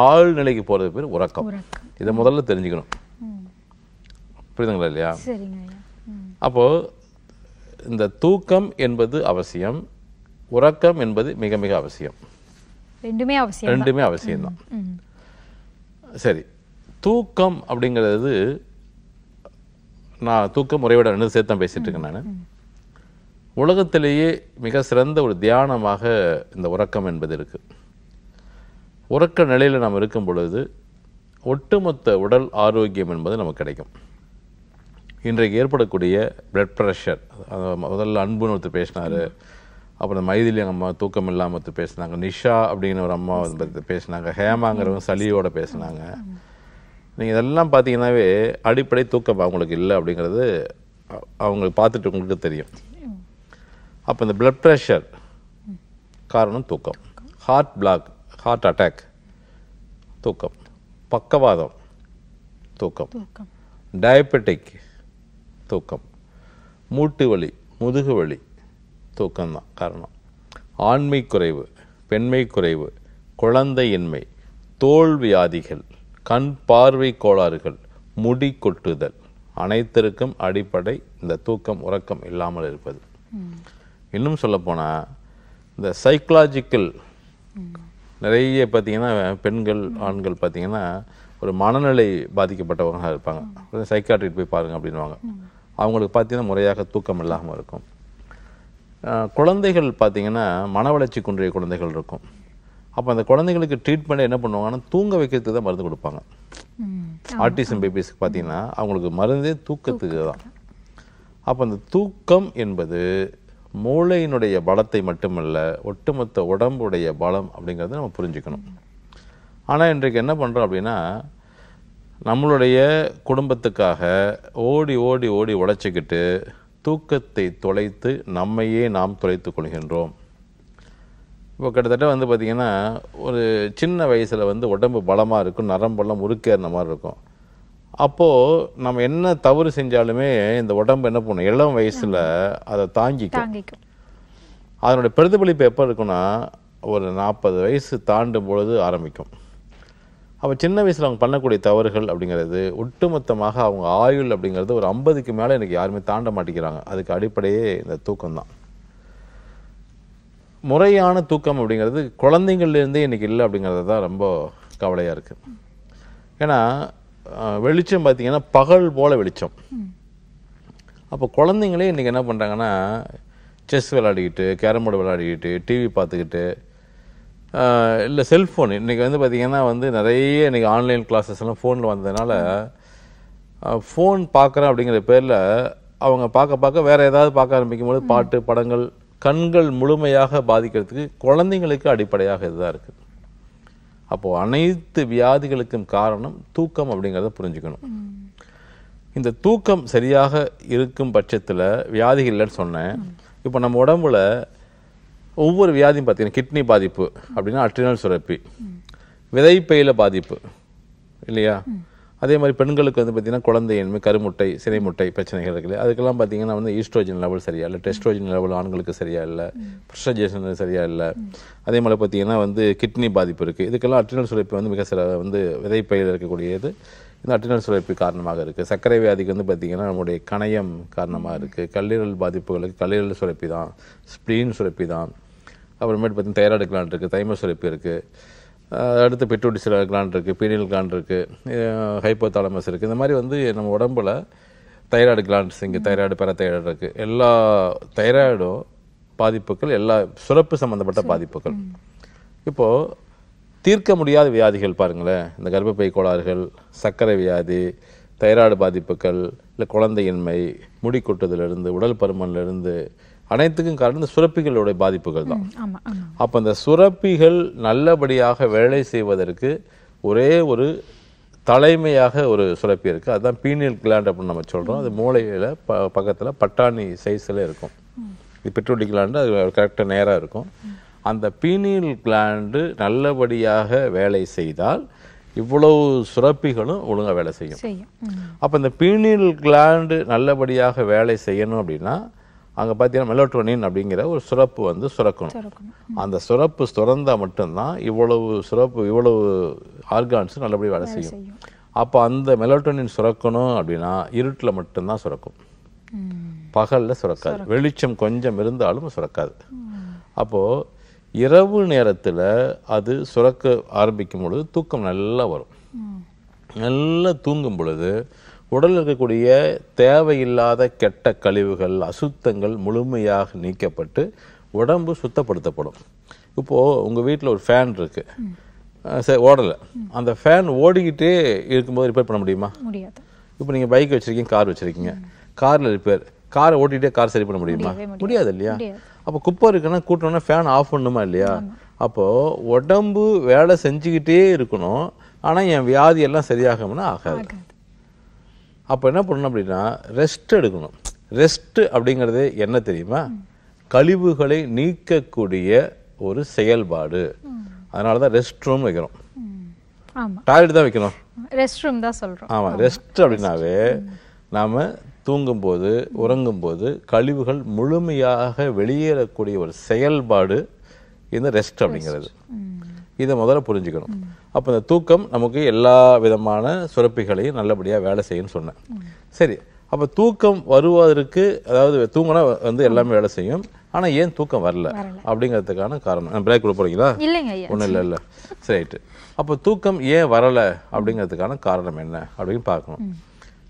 ஆள் நிலைக்கு போகிறது பேர் உறக்கம் இதை முதல்ல தெரிஞ்சுக்கணும் புரியுதுங்களா இல்லையா அப்போது இந்த தூக்கம் என்பது அவசியம் உறக்கம் என்பது மிக மிக அவசியம் ரெண்டுமே அவசியம் ரெண்டுமே அவசியம்தான் சரி தூக்கம் அப்படிங்கிறது நான் தூக்கம் முறையோட ரெண்டு சேர்த்து தான் பேசிகிட்டு இருக்கேன் நான் உலகத்திலேயே மிக சிறந்த ஒரு தியானமாக இந்த உறக்கம் என்பது இருக்குது உறக்க நிலையில் நாம் இருக்கும் பொழுது ஒட்டுமொத்த உடல் ஆரோக்கியம் என்பது நமக்கு கிடைக்கும் இன்றைக்கு ஏற்படக்கூடிய பிளட் ப்ரெஷர் முதல்ல அன்புன்னு ஒருத்தர் பேசினார் அப்புறம் மைதிலி அம்மா தூக்கம் இல்லாமல் ஒருத்தர் பேசினாங்க நிஷா அப்படிங்கிற ஒரு அம்மா பற்றி பேசினாங்க ஹேமாங்கிறவங்க சளியோட பேசினாங்க நீங்கள் இதெல்லாம் பார்த்தீங்கன்னாவே அடிப்படை தூக்கம் அவங்களுக்கு இல்லை அப்படிங்கிறது அவங்களுக்கு பார்த்துட்டு உங்களுக்கு தெரியும் அப்போ இந்த பிளட் ப்ரெஷர் காரணம் தூக்கம் ஹார்ட் பிளாக் ஹார்ட் அட்டாக் தூக்கம் பக்கவாதம் தூக்கம் டயபெட்டிக் தூக்கம் மூட்டு வலி முதுகு வலி தூக்கம்தான் காரணம் ஆண்மை குறைவு பெண்மை குறைவு குழந்தையின்மை தோல் வியாதிகள் கண் பார்வை கோளாறுகள் முடி கொட்டுதல் அனைத்திற்கும் அடிப்படை இந்த தூக்கம் உறக்கம் இல்லாமல் இருப்பது இன்னும் சொல்லப்போனால் இந்த சைக்கலாஜிக்கல் நிறைய பார்த்திங்கன்னா பெண்கள் ஆண்கள் பார்த்திங்கன்னா ஒரு மனநிலை பாதிக்கப்பட்டவங்களாக இருப்பாங்க சைக்காட்ரிட் போய் பாருங்கள் அப்படின்வாங்க அவங்களுக்கு பார்த்திங்கன்னா முறையாக தூக்கம் இல்லாமல் இருக்கும் குழந்தைகள் பார்த்திங்கன்னா மன வளர்ச்சி குன்றிய குழந்தைகள் இருக்கும் அப்போ அந்த குழந்தைங்களுக்கு ட்ரீட்மெண்ட் என்ன பண்ணுவாங்கன்னா தூங்க வைக்கிறதுக்கு தான் மருந்து கொடுப்பாங்க ஆர்டிசம் பேபிஸ்க்கு பார்த்தீங்கன்னா அவங்களுக்கு மருந்தே தூக்கத்துக்கு தான் அப்போ அந்த தூக்கம் என்பது மூளையினுடைய பலத்தை மட்டுமல்ல ஒட்டுமொத்த உடம்புடைய பலம் அப்படிங்கிறத நம்ம புரிஞ்சுக்கணும் ஆனால் இன்றைக்கு என்ன பண்ணுறோம் அப்படின்னா நம்மளுடைய குடும்பத்துக்காக ஓடி ஓடி ஓடி உழைச்சிக்கிட்டு தூக்கத்தை தொலைத்து நம்மையே நாம் தொலைத்து கொள்கின்றோம் இப்போ கிட்டத்தட்ட வந்து பார்த்திங்கன்னா ஒரு சின்ன வயசில் வந்து உடம்பு பலமாக இருக்கும் நரம்பெல்லாம் முறுக்கேறின மாதிரி இருக்கும் அப்போது நம்ம என்ன தவறு செஞ்சாலுமே இந்த உடம்பு என்ன பண்ணும் இளம் வயசில் அதை தாங்கிக்கும் அதனுடைய பிரதிபலிப்பு எப்போ இருக்குன்னா ஒரு நாற்பது வயசு தாண்டும் பொழுது ஆரம்பிக்கும் அப்போ சின்ன வயசில் அவங்க பண்ணக்கூடிய தவறுகள் அப்படிங்கிறது ஒட்டுமொத்தமாக அவங்க ஆயுள் அப்படிங்கிறது ஒரு ஐம்பதுக்கு மேலே எனக்கு யாருமே தாண்ட மாட்டேங்கிறாங்க அதுக்கு அடிப்படையே இந்த தூக்கம்தான் முறையான தூக்கம் அப்படிங்கிறது குழந்தைங்கள்லேருந்தே இன்றைக்கி இல்லை அப்படிங்கிறது தான் ரொம்ப கவலையாக இருக்குது ஏன்னா வெளிச்சம் பார்த்திங்கன்னா பகல் போல வெளிச்சம் அப்போ குழந்தைங்களே இன்றைக்கி என்ன பண்ணுறாங்கன்னா செஸ் விளையாடிக்கிட்டு போர்டு விளையாடிக்கிட்டு டிவி பார்த்துக்கிட்டு இல்லை செல்ஃபோன் இன்றைக்கி வந்து பார்த்திங்கன்னா வந்து நிறைய இன்றைக்கி ஆன்லைன் கிளாஸஸ்லாம் ஃபோனில் வந்ததுனால ஃபோன் பார்க்குறேன் அப்படிங்கிற பேரில் அவங்க பார்க்க பார்க்க வேறு ஏதாவது பார்க்க ஆரம்பிக்கும் போது பாட்டு படங்கள் கண்கள் முழுமையாக பாதிக்கிறதுக்கு குழந்தைங்களுக்கு அடிப்படையாக இதுதான் இருக்குது அப்போது அனைத்து வியாதிகளுக்கும் காரணம் தூக்கம் அப்படிங்கிறத புரிஞ்சுக்கணும் இந்த தூக்கம் சரியாக இருக்கும் பட்சத்தில் வியாதிகள் இல்லைன்னு சொன்னேன் இப்போ நம்ம உடம்புல ஒவ்வொரு வியாதியும் பார்த்தீங்கன்னா கிட்னி பாதிப்பு அப்படின்னா அட்ரினல் சுரப்பி விதைப்பையில் பாதிப்பு இல்லையா அதே மாதிரி பெண்களுக்கு வந்து பார்த்திங்கன்னா குழந்தையின்மை கருமுட்டை முட்டை பிரச்சனைகள் இருக்குது அதுக்கெல்லாம் பார்த்திங்கன்னா வந்து ஈஸ்ட்ரோஜன் லெவல் சரியாக இல்லை டெஸ்ட்ரோஜன் லெவல் ஆண்களுக்கு சரியாக இல்லை ப்ரெஷர்ஜேஷன் சரியாக இல்லை அதே மாதிரி பார்த்திங்கன்னா வந்து கிட்னி பாதிப்பு இருக்குது இதுக்கெல்லாம் அட்ரினல் சுழைப்பு வந்து மிக சில வந்து விதைப்பயில் இருக்கக்கூடியது இந்த அட்டினல் சுழைப்பு காரணமாக இருக்குது சர்க்கரை வியாதிக்கு வந்து பார்த்திங்கன்னா நம்முடைய கணையம் காரணமாக இருக்குது கல்லீரல் பாதிப்புகளுக்கு கல்லீரல் சுரப்பி தான் ஸ்ப்ளீன் சுரப்பி தான் அப்புறமேட்டு பார்த்திங்கன்னா தைராய்டு கிளாண்ட் இருக்குது தைமர் சுரப்பி இருக்குது அடுத்து பெட்ரோடிசில் கிளாண்ட் இருக்குது பீனியல் கிளாண்ட் இருக்குது ஹைப்போதாலமஸ் இருக்குது இந்த மாதிரி வந்து நம்ம உடம்புல தைராய்டு கிளாண்ட்ஸ் இங்கே தைராய்டு பெற தைராய்டு இருக்குது எல்லா தைராய்டும் பாதிப்புகள் எல்லா சுரப்பு சம்மந்தப்பட்ட பாதிப்புகள் இப்போது தீர்க்க முடியாத வியாதிகள் பாருங்களேன் இந்த கர்ப்பப்பை கோளாறுகள் சர்க்கரை வியாதி தைராய்டு பாதிப்புகள் இல்லை குழந்தையின்மை முடி கொட்டுதலிருந்து உடல் பருமன்லேருந்து அனைத்துக்கும் காரணம் சுரப்பிகளுடைய பாதிப்புகள் தான் அப்போ அந்த சுரப்பிகள் நல்லபடியாக வேலை செய்வதற்கு ஒரே ஒரு தலைமையாக ஒரு சுரப்பி இருக்குது அதுதான் பீனியல் கிளாண்ட் அப்படின்னு நம்ம சொல்கிறோம் அது மூளையில் ப பக்கத்தில் பட்டாணி சைஸில் இருக்கும் இது பெட்ரோலி கிளாண்டு அது கரெக்டாக நேராக இருக்கும் அந்த பீனியல் கிளாண்டு நல்லபடியாக வேலை செய்தால் இவ்வளவு சுரப்பிகளும் ஒழுங்காக வேலை செய்யும் அப்போ இந்த பீனியல் கிளாண்டு நல்லபடியாக வேலை செய்யணும் அப்படின்னா அங்கே பார்த்தீங்கன்னா மெலோட்ரோனின் அப்படிங்கிற ஒரு சுரப்பு வந்து சுரக்கணும் அந்த சுரப்பு சுரந்தால் மட்டும்தான் இவ்வளவு சுரப்பு இவ்வளவு ஆர்கான்ஸ் நல்லபடியாக வேலை செய்யும் அப்போ அந்த மெலோட்டோனின் சுரக்கணும் அப்படின்னா இருட்டில் மட்டும்தான் சுரக்கும் பகலில் சுரக்காது வெளிச்சம் கொஞ்சம் இருந்தாலும் சுரக்காது அப்போது இரவு நேரத்தில் அது சுரக்க ஆரம்பிக்கும் பொழுது தூக்கம் நல்லா வரும் நல்லா தூங்கும் பொழுது உடலில் இருக்கக்கூடிய தேவையில்லாத கெட்ட கழிவுகள் அசுத்தங்கள் முழுமையாக நீக்கப்பட்டு உடம்பு சுத்தப்படுத்தப்படும் இப்போது உங்கள் வீட்டில் ஒரு ஃபேன் இருக்குது சரி ஓடலை அந்த ஃபேன் ஓடிக்கிட்டே இருக்கும்போது ரிப்பேர் பண்ண முடியுமா முடியாது இப்போ நீங்கள் பைக் வச்சுருக்கீங்க கார் வச்சுருக்கீங்க காரில் ரிப்பேர் காரை ஓட்டிகிட்டே கார் சரி பண்ண முடியுமா முடியாது இல்லையா அப்போ குப்பை இருக்குன்னா கூட்டணும்னா ஃபேன் ஆஃப் பண்ணணுமா இல்லையா அப்போது உடம்பு வேலை செஞ்சுக்கிட்டே இருக்கணும் ஆனால் என் வியாதி எல்லாம் சரியாகும்னா ஆகாது அப்போ என்ன பண்ணணும் அப்படின்னா ரெஸ்ட் எடுக்கணும் ரெஸ்ட்டு அப்படிங்கிறது என்ன தெரியுமா கழிவுகளை நீக்கக்கூடிய ஒரு செயல்பாடு அதனால தான் ரெஸ்ட் ரூம் வைக்கிறோம் டாய்லெட் தான் வைக்கணும் ரெஸ்ட் ரூம் தான் சொல்கிறோம் ஆமாம் ரெஸ்ட் அப்படின்னாவே நாம் தூங்கும்போது உறங்கும்போது கழிவுகள் முழுமையாக வெளியேறக்கூடிய ஒரு செயல்பாடு இந்த ரெஸ்ட் அப்படிங்கிறது இதை முதல்ல புரிஞ்சுக்கணும் அப்போ இந்த தூக்கம் நமக்கு எல்லா விதமான சுரப்பிகளையும் நல்லபடியாக வேலை செய்யும்னு சொன்னேன் சரி அப்போ தூக்கம் வருவதற்கு அதாவது தூங்கினா வந்து எல்லாமே வேலை செய்யும் ஆனால் ஏன் தூக்கம் வரல அப்படிங்கிறதுக்கான காரணம் பிரேக் கொடுக்க போகிறீங்களா ஒன்றும் இல்லை இல்லை சரிட்டு அப்போ தூக்கம் ஏன் வரலை அப்படிங்கிறதுக்கான காரணம் என்ன அப்படின்னு பார்க்கணும்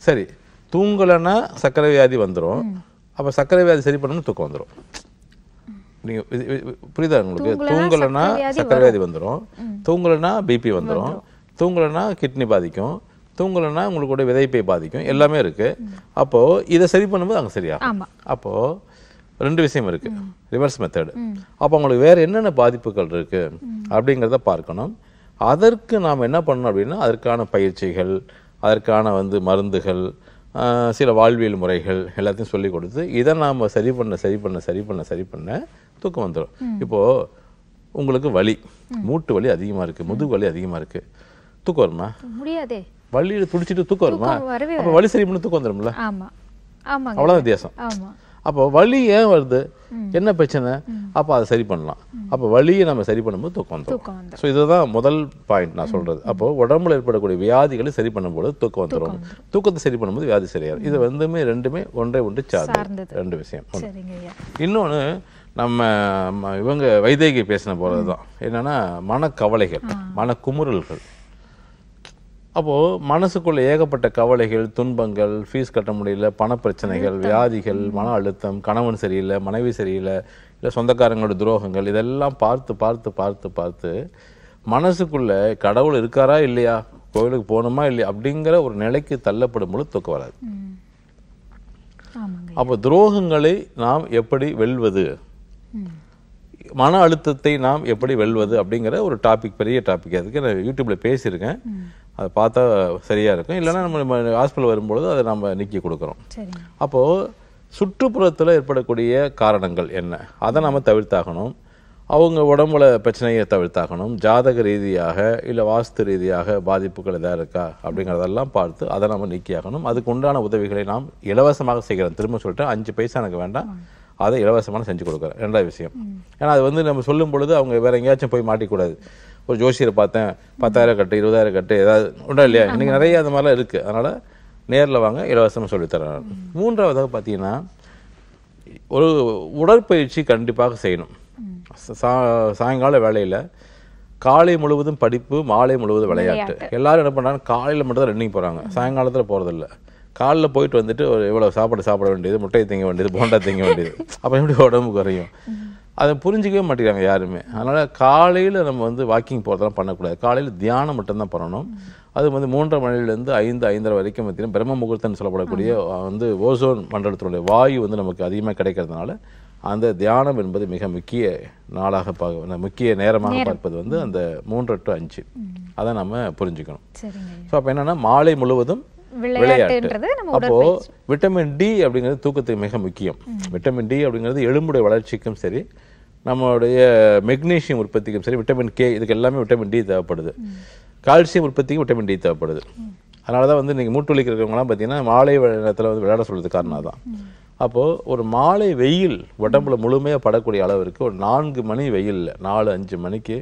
சரி தூங்கலைன்னா சர்க்கரை வியாதி வந்துடும் அப்போ சர்க்கரை வியாதி சரி பண்ணணும்னு தூக்கம் வந்துடும் நீங்கள் புரியுதா உங்களுக்கு தூங்கலைன்னா சக்கரை வியாதி வந்துடும் தூங்கலைன்னா பிபி வந்துடும் தூங்கலைன்னா கிட்னி பாதிக்கும் தூங்கலைன்னா உங்களுக்கு விதைப்பை பாதிக்கும் எல்லாமே இருக்குது அப்போது இதை சரி பண்ணும்போது அங்கே சரியா அப்போது ரெண்டு விஷயம் இருக்குது ரிவர்ஸ் மெத்தடு அப்போ உங்களுக்கு வேறு என்னென்ன பாதிப்புகள் இருக்குது அப்படிங்கிறத பார்க்கணும் அதற்கு நாம் என்ன பண்ணணும் அப்படின்னா அதற்கான பயிற்சிகள் அதற்கான வந்து மருந்துகள் சில வாழ்வியல் முறைகள் எல்லாத்தையும் சொல்லிக் கொடுத்து இதை நாம் சரி பண்ண சரி பண்ண சரி பண்ண சரி பண்ண தூக்கம் வந்துடும் இப்போது உங்களுக்கு வலி மூட்டு வலி அதிகமாக இருக்குது முதுகு வலி அதிகமாக இருக்குது தூக்கம் வருமா முடியாதே வலியில் துடிச்சிட்டு தூக்கம் வருமா அப்போ வலி சரி பண்ணி தூக்கம் வந்துடும்ல அவ்வளோதான் வித்தியாசம் அப்போ வலி ஏன் வருது என்ன பிரச்சனை அப்போ அதை சரி பண்ணலாம் அப்போ வலியை நம்ம சரி பண்ணும்போது தூக்கம் வந்துடும் ஸோ இதுதான் முதல் பாயிண்ட் நான் சொல்கிறது அப்போ உடம்புல ஏற்படக்கூடிய வியாதிகளை சரி பண்ணும்போது தூக்கம் வந்துடும் தூக்கத்தை சரி பண்ணும்போது வியாதி சரியாகும் இது வந்துமே ரெண்டுமே ஒன்றை ஒன்று சார்ந்து ரெண்டு விஷயம் இன்னொன்று நம்ம இவங்க வைதேகி பேசின போகிறது தான் என்னென்னா மனக்கவலைகள் மனக்குமுறல்கள் அப்போது மனசுக்குள்ளே ஏகப்பட்ட கவலைகள் துன்பங்கள் ஃபீஸ் கட்ட முடியல பணப்பிரச்சனைகள் வியாதிகள் மன அழுத்தம் கணவன் சரியில்லை மனைவி சரியில்லை இல்லை சொந்தக்காரங்களோட துரோகங்கள் இதெல்லாம் பார்த்து பார்த்து பார்த்து பார்த்து மனசுக்குள்ளே கடவுள் இருக்காரா இல்லையா கோவிலுக்கு போகணுமா இல்லையா அப்படிங்கிற ஒரு நிலைக்கு தள்ளப்படும் பொழுது தூக்க வராது அப்போ துரோகங்களை நாம் எப்படி வெல்வது மன அழுத்தத்தை நாம் எப்படி வெல்வது அப்படிங்கிற ஒரு டாபிக் பெரிய டாபிக் அதுக்கு நான் யூடியூப்பில் பேசியிருக்கேன் அதை பார்த்தா சரியாக இருக்கும் இல்லைன்னா நம்ம ஹாஸ்பிட்டல் வரும்பொழுது அதை நம்ம நீக்கி கொடுக்குறோம் அப்போது சுற்றுப்புறத்தில் ஏற்படக்கூடிய காரணங்கள் என்ன அதை நாம் தவிர்த்தாகணும் அவங்க உடம்புல பிரச்சனையை தவிர்த்தாகணும் ஜாதக ரீதியாக இல்லை வாஸ்து ரீதியாக பாதிப்புகள் எதாவது இருக்கா அப்படிங்கிறதெல்லாம் பார்த்து அதை நம்ம நீக்கியாகணும் அதுக்கு உண்டான உதவிகளை நாம் இலவசமாக செய்கிறோம் திரும்ப சொல்லிட்டு அஞ்சு பைசா எனக்கு வேண்டாம் அதை இலவசமான செஞ்சு கொடுக்குறேன் ரெண்டாவது விஷயம் ஏன்னா அது வந்து நம்ம சொல்லும் பொழுது அவங்க வேறு எங்கேயாச்சும் போய் மாட்டிக்கூடாது ஒரு ஜோசியரை பார்த்தேன் பத்தாயிரம் கட்டு இருபதாயிரம் கட்டு ஏதாவது உண்டா இல்லையா இன்றைக்கி நிறைய அந்த மாதிரிலாம் இருக்குது அதனால் நேரில் வாங்க இலவசமாக சொல்லித்தரேன் மூன்றாவதாக பார்த்தீங்கன்னா ஒரு உடற்பயிற்சி கண்டிப்பாக செய்யணும் சா சாயங்கால வேலையில் காலை முழுவதும் படிப்பு மாலை முழுவதும் விளையாட்டு எல்லாரும் என்ன பண்ணுறாங்க காலையில் மட்டும்தான் ரன்னிங் போகிறாங்க சாயங்காலத்தில் போகிறதில்ல காலில் போயிட்டு வந்துட்டு ஒரு இவ்வளோ சாப்பாடு சாப்பிட வேண்டியது முட்டையை தேங்க வேண்டியது போண்டா தேங்க வேண்டியது அப்போ எப்படி உடம்பு குறையும் அதை புரிஞ்சிக்கவே மாட்டேங்கிறாங்க யாருமே அதனால் காலையில் நம்ம வந்து வாக்கிங் போகிறதெல்லாம் பண்ணக்கூடாது காலையில் தியானம் மட்டும்தான் பண்ணணும் அது வந்து மூன்றரை மணிலேருந்து ஐந்து ஐந்தரை வரைக்கும் பார்த்தீங்கன்னா பிரம்ம முகூர்த்தம்னு சொல்லப்படக்கூடிய வந்து ஓசோன் மண்டலத்தினுடைய வாயு வந்து நமக்கு அதிகமாக கிடைக்கிறதுனால அந்த தியானம் என்பது மிக முக்கிய நாளாக பார்க்க முக்கிய நேரமாக பார்ப்பது வந்து அந்த மூன்று டு அஞ்சு அதை நம்ம புரிஞ்சுக்கணும் ஸோ அப்போ என்னென்னா மாலை முழுவதும் விளையாட்டு அப்போ விட்டமின் டி அப்படிங்கிறது தூக்கத்துக்கு மிக முக்கியம் விட்டமின் டி அப்படிங்கிறது எலும்புடைய வளர்ச்சிக்கும் சரி நம்மளுடைய மெக்னீஷியம் உற்பத்திக்கும் சரி விட்டமின் கே இதுக்கு எல்லாமே விட்டமின் டி தேவைப்படுது கால்சியம் உற்பத்திக்கும் விட்டமின் டி தேவைப்படுது அதனால தான் வந்து நீங்கள் மூட்டுவலிக்கு இருக்கிறவங்களாம் பார்த்தீங்கன்னா மாலை நேரத்தில் வந்து விளையாட சொல்கிறது காரணம் தான் அப்போது ஒரு மாலை வெயில் உடம்புல முழுமையாக படக்கூடிய அளவிற்கு ஒரு நான்கு மணி வெயிலில் நாலு அஞ்சு மணிக்கு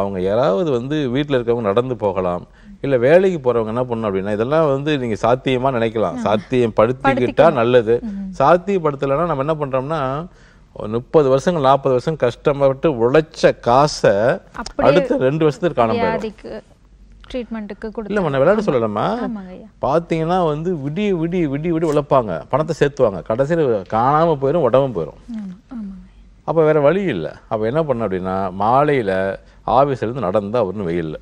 அவங்க யாராவது வந்து வீட்டில் இருக்கிறவங்க நடந்து போகலாம் இல்லை வேலைக்கு போகிறவங்க என்ன பண்ணும் அப்படின்னா இதெல்லாம் வந்து நீங்கள் சாத்தியமாக நினைக்கலாம் சாத்தியம் படுத்திக்கிட்டால் நல்லது சாத்தியப்படுத்தலைன்னா நம்ம என்ன பண்ணுறோம்னா முப்பது வருஷங்கள் நாற்பது வருஷம் கஷ்டப்பட்டு உழைச்ச காசை அடுத்த ரெண்டு வருஷத்துக்கு காண முடியாது ட்ரீட்மெண்ட்டுக்கு இல்லை நான் விளையாட சொல்லலாமா பார்த்தீங்கன்னா வந்து விடிய விடிய விடிய விடி உழைப்பாங்க பணத்தை சேர்த்துவாங்க கடைசியில் காணாமல் போயிடும் உடம்பும் போயிடும் அப்போ வேறு வழி இல்லை அப்போ என்ன பண்ண அப்படின்னா மாலையில் ஆஃபீஸ்லேருந்து நடந்தால் ஒன்றும் வெயில் இல்லை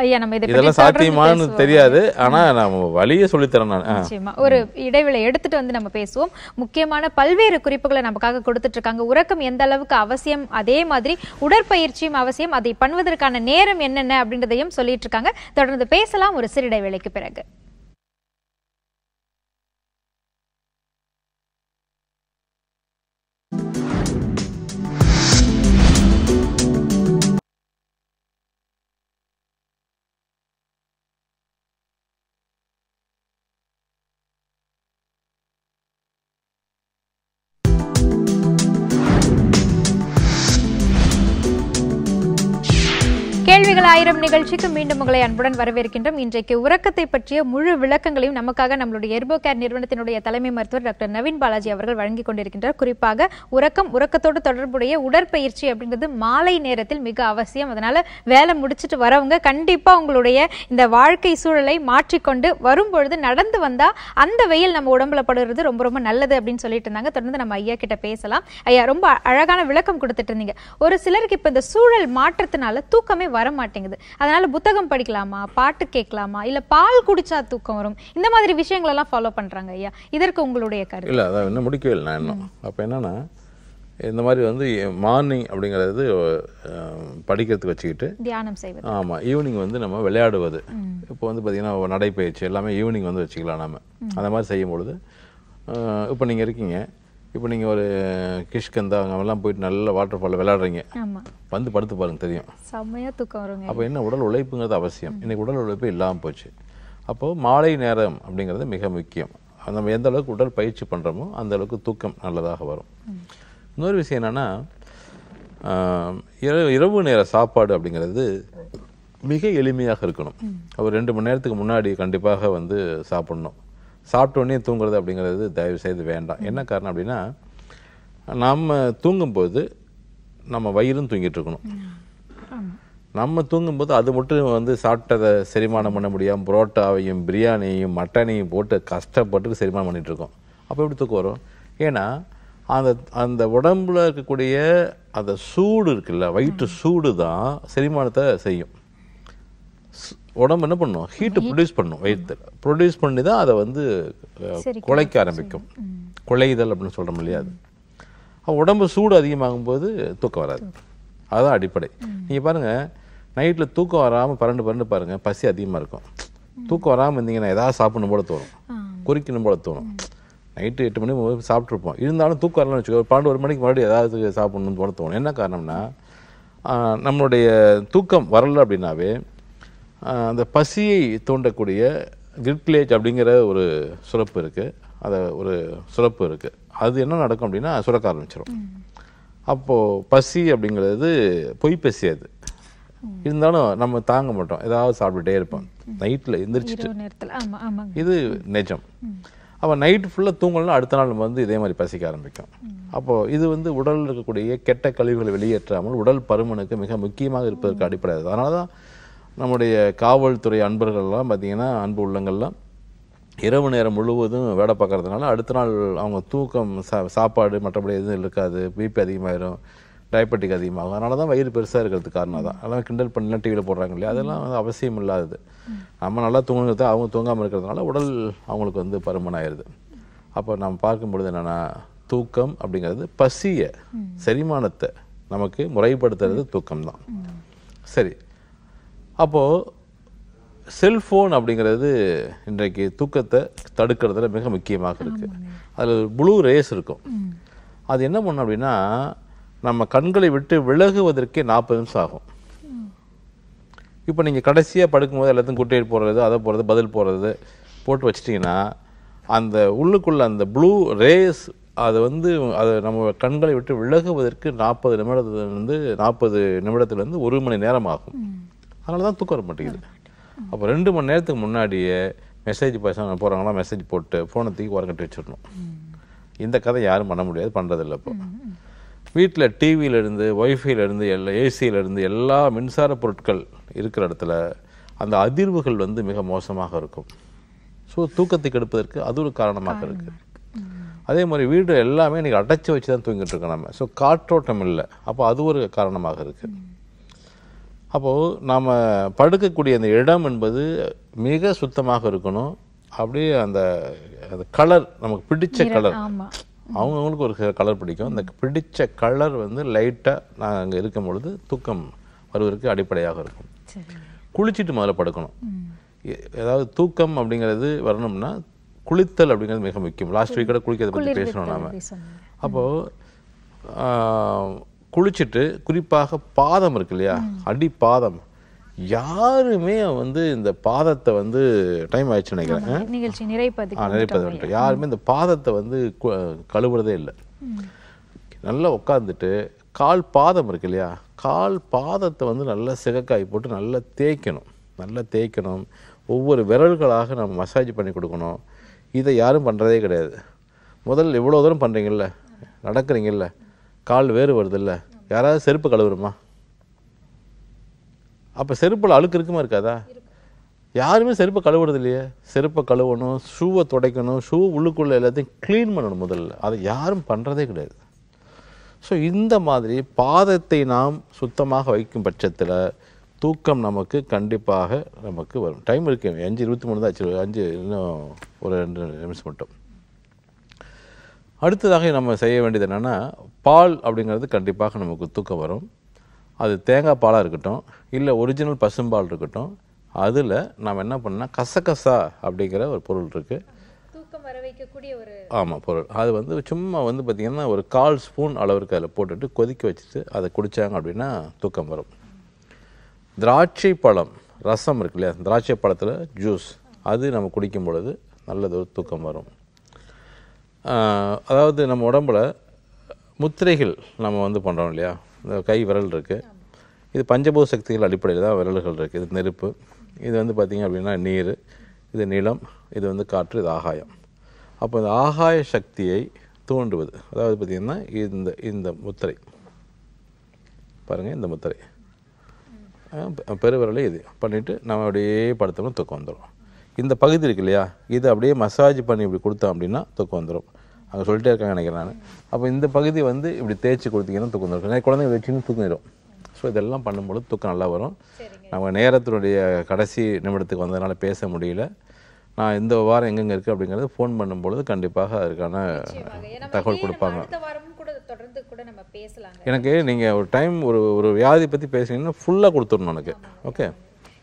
ஐயா நம்ம இதை இதெல்லாம் சாத்தியமானு தெரியாது ஆனா நம்ம வழியை சொல்லித்தரேன் நான் நிச்சயமா ஒரு இடைவேளை எடுத்துட்டு வந்து நம்ம பேசுவோம் முக்கியமான பல்வேறு குறிப்புகளை நமக்காக கொடுத்துட்டு இருக்காங்க உறக்கம் எந்த அளவுக்கு அவசியம் அதே மாதிரி உடற்பயிற்சியும் அவசியம் அதை பண்ணுவதற்கான நேரம் என்னென்ன அப்படின்றதையும் சொல்லிட்டு இருக்காங்க தொடர்ந்து பேசலாம் ஒரு சிறு இடைவேளைக்கு பிறகு கேள்விகள் ஆயிரம் நிகழ்ச்சிக்கு மீண்டும் உங்களை அன்புடன் வரவேற்கின்றோம் இன்றைக்கு உறக்கத்தை பற்றிய முழு விளக்கங்களையும் நமக்காக நம்மளுடைய எர்போ கேர் நிறுவனத்தினுடைய தலைமை மருத்துவர் டாக்டர் நவீன் பாலாஜி அவர்கள் வழங்கிக் கொண்டிருக்கின்றார் குறிப்பாக உறக்கம் உறக்கத்தோடு தொடர்புடைய உடற்பயிற்சி அப்படிங்கிறது மாலை நேரத்தில் மிக அவசியம் அதனால வேலை முடிச்சுட்டு வரவங்க கண்டிப்பா உங்களுடைய இந்த வாழ்க்கை சூழலை மாற்றிக்கொண்டு வரும்பொழுது நடந்து வந்தா அந்த வெயில் நம்ம உடம்புல படுறது ரொம்ப ரொம்ப நல்லது அப்படின்னு சொல்லிட்டு இருந்தாங்க தொடர்ந்து நம்ம ஐயா கிட்ட பேசலாம் ஐயா ரொம்ப அழகான விளக்கம் கொடுத்துட்டு இருந்தீங்க ஒரு சிலருக்கு இப்ப இந்த சூழல் மாற்றத்தினால தூக்கமே வர மாட்டேங்குது அதனால புத்தகம் படிக்கலாமா பாட்டு கேட்கலாமா இல்லை பால் குடிச்சா தூக்கம் வரும் இந்த மாதிரி விஷயங்களெல்லாம் ஃபாலோ பண்ணுறாங்க ஐயா இதற்கு உங்களுடைய கருத்து இல்ல அதான் இன்னும் முடிக்கவே இல்லை நான் இன்னும் அப்போ என்னென்னா இந்த மாதிரி வந்து மார்னிங் அப்படிங்கிறது படிக்கிறதுக்கு வச்சுக்கிட்டு தியானம் செய்வது ஆமாம் ஈவினிங் வந்து நம்ம விளையாடுவது இப்போ வந்து பார்த்திங்கன்னா நடைப்பயிற்சி எல்லாமே ஈவினிங் வந்து வச்சுக்கலாம் நம்ம அந்த மாதிரி செய்யும் பொழுது இப்போ நீங்கள் இருக்கீங்க இப்போ நீங்கள் ஒரு கிஷ்கந்தா அவங்கெல்லாம் போயிட்டு நல்ல வாட்டர் ஃபாலில் விளையாடுறீங்க வந்து படுத்து பாருங்க தெரியும் செம்மையாக தூக்கம் வருங்க அப்போ என்ன உடல் உழைப்புங்கிறது அவசியம் இன்றைக்கி உடல் உழைப்பு இல்லாமல் போச்சு அப்போது மாலை நேரம் அப்படிங்கிறது மிக முக்கியம் நம்ம எந்த அளவுக்கு உடல் பயிற்சி பண்ணுறோமோ அந்த அளவுக்கு தூக்கம் நல்லதாக வரும் இன்னொரு விஷயம் என்னென்னா இரவு இரவு நேர சாப்பாடு அப்படிங்கிறது மிக எளிமையாக இருக்கணும் ஒரு ரெண்டு மணி நேரத்துக்கு முன்னாடி கண்டிப்பாக வந்து சாப்பிட்ணும் சாப்பிட்டோடனே தூங்குறது அப்படிங்கிறது தயவு செய்து வேண்டாம் என்ன காரணம் அப்படின்னா நம்ம தூங்கும்போது நம்ம வயிறும் தூங்கிட்டு இருக்கணும் நம்ம தூங்கும்போது அது மட்டும் வந்து சாப்பிட்டதை செரிமானம் பண்ண முடியாமல் புரோட்டாவையும் பிரியாணியும் மட்டனையும் போட்டு கஷ்டப்பட்டு செரிமானம் பண்ணிகிட்டு இருக்கோம் அப்போ எப்படி தூக்கம் வரும் ஏன்னா அந்த அந்த உடம்புல இருக்கக்கூடிய அந்த சூடு இருக்குல்ல வயிற்று சூடு தான் செரிமானத்தை செய்யும் உடம்பு என்ன பண்ணும் ஹீட்டு ப்ரொடியூஸ் பண்ணும் வயிற்றுல ப்ரொடியூஸ் பண்ணி தான் அதை வந்து குலைக்க ஆரம்பிக்கும் குலையுதல் அப்படின்னு சொல்கிறோம் இல்லையா அது உடம்பு சூடு அதிகமாகும் போது தூக்கம் வராது அதுதான் அடிப்படை நீங்கள் பாருங்கள் நைட்டில் தூக்கம் வராமல் பரண்டு பரண்டு பாருங்கள் பசி அதிகமாக இருக்கும் தூக்கம் வராமல் இருந்தீங்கன்னா எதாவது சாப்பிடணும் போல தோணும் குறிக்கணும் போல தோணும் நைட்டு எட்டு மணி சாப்பிட்ருப்போம் இருந்தாலும் தூக்கம் வரலன்னு வச்சுக்கோ பன்னெண்டு ஒரு மணிக்கு மறுபடியும் ஏதாவது சாப்பிடணும்னு போல தோணும் என்ன காரணம்னா நம்மளுடைய தூக்கம் வரல அப்படின்னாவே அந்த பசியை தூண்டக்கூடிய கிரிட்லேஜ் அப்படிங்கிற ஒரு சுரப்பு இருக்குது அதை ஒரு சுரப்பு இருக்குது அது என்ன நடக்கும் அப்படின்னா சுரக்க ஆரம்பிச்சிடும் அப்போது பசி அப்படிங்கிறது பொய் பசி அது இருந்தாலும் நம்ம தாங்க மாட்டோம் ஏதாவது சாப்பிட்டுட்டே இருப்போம் நைட்டில் எந்திரிச்சிட்டு இது நிஜம் அப்போ நைட் ஃபுல்லாக தூங்கலாம் அடுத்த நாள் வந்து இதே மாதிரி பசிக்க ஆரம்பிக்கும் அப்போது இது வந்து உடலில் இருக்கக்கூடிய கெட்ட கழிவுகளை வெளியேற்றாமல் உடல் பருமனுக்கு மிக முக்கியமாக இருப்பதற்கு அடிப்படையாது அதனால தான் நம்முடைய காவல்துறை அன்பர்கள்லாம் பார்த்திங்கன்னா அன்பு உள்ளங்கள்லாம் இரவு நேரம் முழுவதும் வேலை பார்க்குறதுனால அடுத்த நாள் அவங்க தூக்கம் சா சாப்பாடு மற்றபடி எதுவும் இருக்காது பிபி அதிகமாகிடும் டயபெட்டிக் அதிகமாகும் அதனால தான் வயிறு பெருசாக இருக்கிறதுக்கு காரணம் தான் அதெல்லாம் கிண்டல் பண்ணலாம் டிவியில் போடுறாங்க இல்லையா அதெல்லாம் வந்து அவசியம் இல்லாதது நம்ம நல்லா தூங்குறது அவங்க தூங்காமல் இருக்கிறதுனால உடல் அவங்களுக்கு வந்து பருமனாயிருது அப்போ நம்ம பார்க்கும்பொழுது என்னென்னா தூக்கம் அப்படிங்கிறது பசியை செரிமானத்தை நமக்கு முறைப்படுத்துறது தூக்கம் தான் சரி அப்போது செல்ஃபோன் அப்படிங்கிறது இன்றைக்கு தூக்கத்தை தடுக்கிறதுல மிக முக்கியமாக இருக்குது அதில் ப்ளூ ரேஸ் இருக்கும் அது என்ன பண்ணும் அப்படின்னா நம்ம கண்களை விட்டு விலகுவதற்கே நாற்பது நிமிஷம் ஆகும் இப்போ நீங்கள் கடைசியாக படுக்கும்போது எல்லாத்தையும் குட்டையில் போடுறது அதை போடுறது பதில் போடுறது போட்டு வச்சிட்டிங்கன்னா அந்த உள்ளுக்குள்ளே அந்த ப்ளூ ரேஸ் அதை வந்து அதை நம்ம கண்களை விட்டு விலகுவதற்கு நாற்பது நிமிடத்துலேருந்து நாற்பது நிமிடத்துலேருந்து ஒரு மணி நேரம் ஆகும் அதனால தான் தூக்கம் வர மாட்டேங்குது அப்போ ரெண்டு மணி நேரத்துக்கு முன்னாடியே மெசேஜ் பேச போகிறாங்களா மெசேஜ் போட்டு ஃபோனை தூக்கி உரங்கட்டி வச்சிடணும் இந்த கதை யாரும் பண்ண முடியாது பண்ணுறதில்ல இப்போ வீட்டில் டிவியிலேருந்து ஒய்ஃபைலேருந்து எல்லா ஏசியிலேருந்து எல்லா மின்சார பொருட்கள் இருக்கிற இடத்துல அந்த அதிர்வுகள் வந்து மிக மோசமாக இருக்கும் ஸோ தூக்கத்தை கெடுப்பதற்கு அது ஒரு காரணமாக இருக்குது அதே மாதிரி வீடு எல்லாமே இன்றைக்கி அடைச்சி வச்சு தான் தூங்கிட்டு இருக்கோம் நம்ம ஸோ காற்றோட்டம் இல்லை அப்போ அது ஒரு காரணமாக இருக்குது அப்போது நாம் படுக்கக்கூடிய அந்த இடம் என்பது மிக சுத்தமாக இருக்கணும் அப்படியே அந்த அந்த கலர் நமக்கு பிடிச்ச கலர் அவங்கவுங்களுக்கு ஒரு கலர் பிடிக்கும் அந்த பிடிச்ச கலர் வந்து லைட்டாக நாங்கள் அங்கே இருக்கும் பொழுது தூக்கம் வருவதற்கு அடிப்படையாக இருக்கும் குளிச்சுட்டு முதல்ல படுக்கணும் ஏதாவது தூக்கம் அப்படிங்கிறது வரணும்னா குளித்தல் அப்படிங்கிறது மிக முக்கியம் லாஸ்ட் வீக்கோட குளிக்கிறத பற்றி பேசணும் நாம் அப்போது குளிச்சுட்டு குறிப்பாக பாதம் இருக்கு இல்லையா அடி பாதம் யாருமே வந்து இந்த பாதத்தை வந்து டைம் ஆயிடுச்சு நினைக்கிறேன் நிகழ்ச்சி நிறைப்பது நிறைப்பது யாருமே இந்த பாதத்தை வந்து கழுவுறதே இல்லை நல்லா உட்காந்துட்டு கால் பாதம் இருக்கு இல்லையா கால் பாதத்தை வந்து நல்லா சிகக்காய் போட்டு நல்லா தேய்க்கணும் நல்லா தேய்க்கணும் ஒவ்வொரு விரல்களாக நம்ம மசாஜ் பண்ணி கொடுக்கணும் இதை யாரும் பண்ணுறதே கிடையாது முதல் இவ்வளோ தூரம் பண்ணுறீங்கல்ல நடக்கிறீங்கல்ல கால் வேறு வருது இல்லை யாராவது செருப்பு கழுவுறோமா அப்போ செருப்பில் அழுக்கு இருக்குமா இருக்காதா யாருமே செருப்பை கழுவுறது இல்லையே செருப்பை கழுவணும் ஷூவை துடைக்கணும் ஷூ உள்ளுக்குள்ளே எல்லாத்தையும் க்ளீன் பண்ணணும் முதல்ல அதை யாரும் பண்ணுறதே கிடையாது ஸோ இந்த மாதிரி பாதத்தை நாம் சுத்தமாக வைக்கும் பட்சத்தில் தூக்கம் நமக்கு கண்டிப்பாக நமக்கு வரும் டைம் இருக்கு அஞ்சு இருபத்தி மூணு தான் ஆச்சு அஞ்சு இன்னும் ஒரு ரெண்டு நிமிஷம் மட்டும் அடுத்ததாக நம்ம செய்ய வேண்டியது என்னென்னா பால் அப்படிங்கிறது கண்டிப்பாக நமக்கு தூக்கம் வரும் அது தேங்காய் பாலாக இருக்கட்டும் இல்லை ஒரிஜினல் பசும்பால் இருக்கட்டும் அதில் நாம் என்ன பண்ணால் கசகசா அப்படிங்கிற ஒரு பொருள் இருக்குது ஆமாம் பொருள் அது வந்து சும்மா வந்து பார்த்திங்கன்னா ஒரு கால் ஸ்பூன் அளவுக்கு அதில் போட்டுட்டு கொதிக்க வச்சுட்டு அதை குடித்தாங்க அப்படின்னா தூக்கம் வரும் திராட்சை பழம் ரசம் இருக்கு இல்லையா திராட்சை பழத்தில் ஜூஸ் அது நம்ம குடிக்கும் பொழுது நல்லது ஒரு தூக்கம் வரும் அதாவது நம்ம உடம்பில் முத்திரைகள் நம்ம வந்து பண்ணுறோம் இல்லையா இந்த கை விரல் இருக்குது இது பஞ்சபூத சக்திகள் அடிப்படையில் தான் விரல்கள் இருக்குது இது நெருப்பு இது வந்து பார்த்திங்க அப்படின்னா நீர் இது நிலம் இது வந்து காற்று இது ஆகாயம் அப்போ இந்த ஆகாய சக்தியை தூண்டுவது அதாவது பார்த்திங்கன்னா இந்த இந்த முத்திரை பாருங்கள் இந்த முத்திரை பெருவிரலே இது பண்ணிவிட்டு நம்ம அப்படியே படுத்தோம்னா தூக்கம் வந்துடும் இந்த பகுதி இருக்கு இல்லையா இது அப்படியே மசாஜ் பண்ணி இப்படி கொடுத்தோம் அப்படின்னா தூக்கம் வந்துடும் அங்கே சொல்லிட்டே இருக்காங்க நினைக்கிறேன் நான் அப்போ இந்த பகுதி வந்து இப்படி தேய்ச்சி கொடுத்தீங்கன்னா தூக்கம் வந்துடும் குழந்தைங்க வச்சுன்னு தூக்கிடும் ஸோ இதெல்லாம் பண்ணும்போது தூக்கம் நல்லா வரும் நம்ம நேரத்தினுடைய கடைசி நிமிடத்துக்கு வந்ததுனால பேச முடியல நான் இந்த வாரம் எங்கெங்கே இருக்குது அப்படிங்கிறது ஃபோன் பண்ணும்பொழுது கண்டிப்பாக அதுக்கான தகவல் கொடுப்பாங்க எனக்கு நீங்கள் ஒரு டைம் ஒரு ஒரு வியாதி பற்றி பேசுனீங்கன்னா ஃபுல்லாக கொடுத்துடணும் எனக்கு ஓகே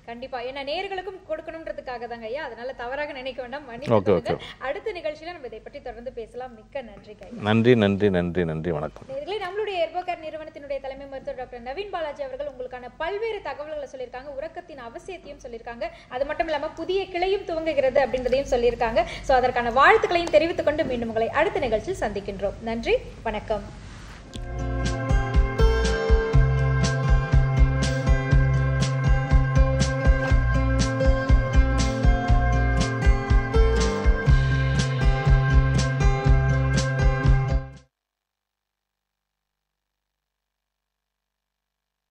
கண்டிப்பா ஏன்னா நேர்களுக்கும் கொடுக்கணும்ன்றதுக்காக தாங்க ஐயா அதனால தவறாக நினைக்க வேண்டாம் மன்னிப்பு அடுத்த நிகழ்ச்சியில நம்ம இதை பற்றி தொடர்ந்து பேசலாம் மிக்க நன்றி நன்றி நன்றி நன்றி நன்றி வணக்கம் நேர்களே நம்மளுடைய எர்போகர் நிறுவனத்தினுடைய தலைமை மருத்துவர் டாக்டர் நவீன் பாலாஜி அவர்கள் உங்களுக்கான பல்வேறு தகவல்களை சொல்லியிருக்காங்க உறக்கத்தின் அவசியத்தையும் சொல்லியிருக்காங்க அது மட்டும் இல்லாம புதிய கிளையும் துவங்குகிறது அப்படின்றதையும் சொல்லியிருக்காங்க ஸோ அதற்கான வாழ்த்துக்களையும் தெரிவித்துக் கொண்டு மீண்டும் உங்களை அடுத்த நிகழ்ச்சியில் சந்திக்கின்றோம் நன்றி வணக்கம்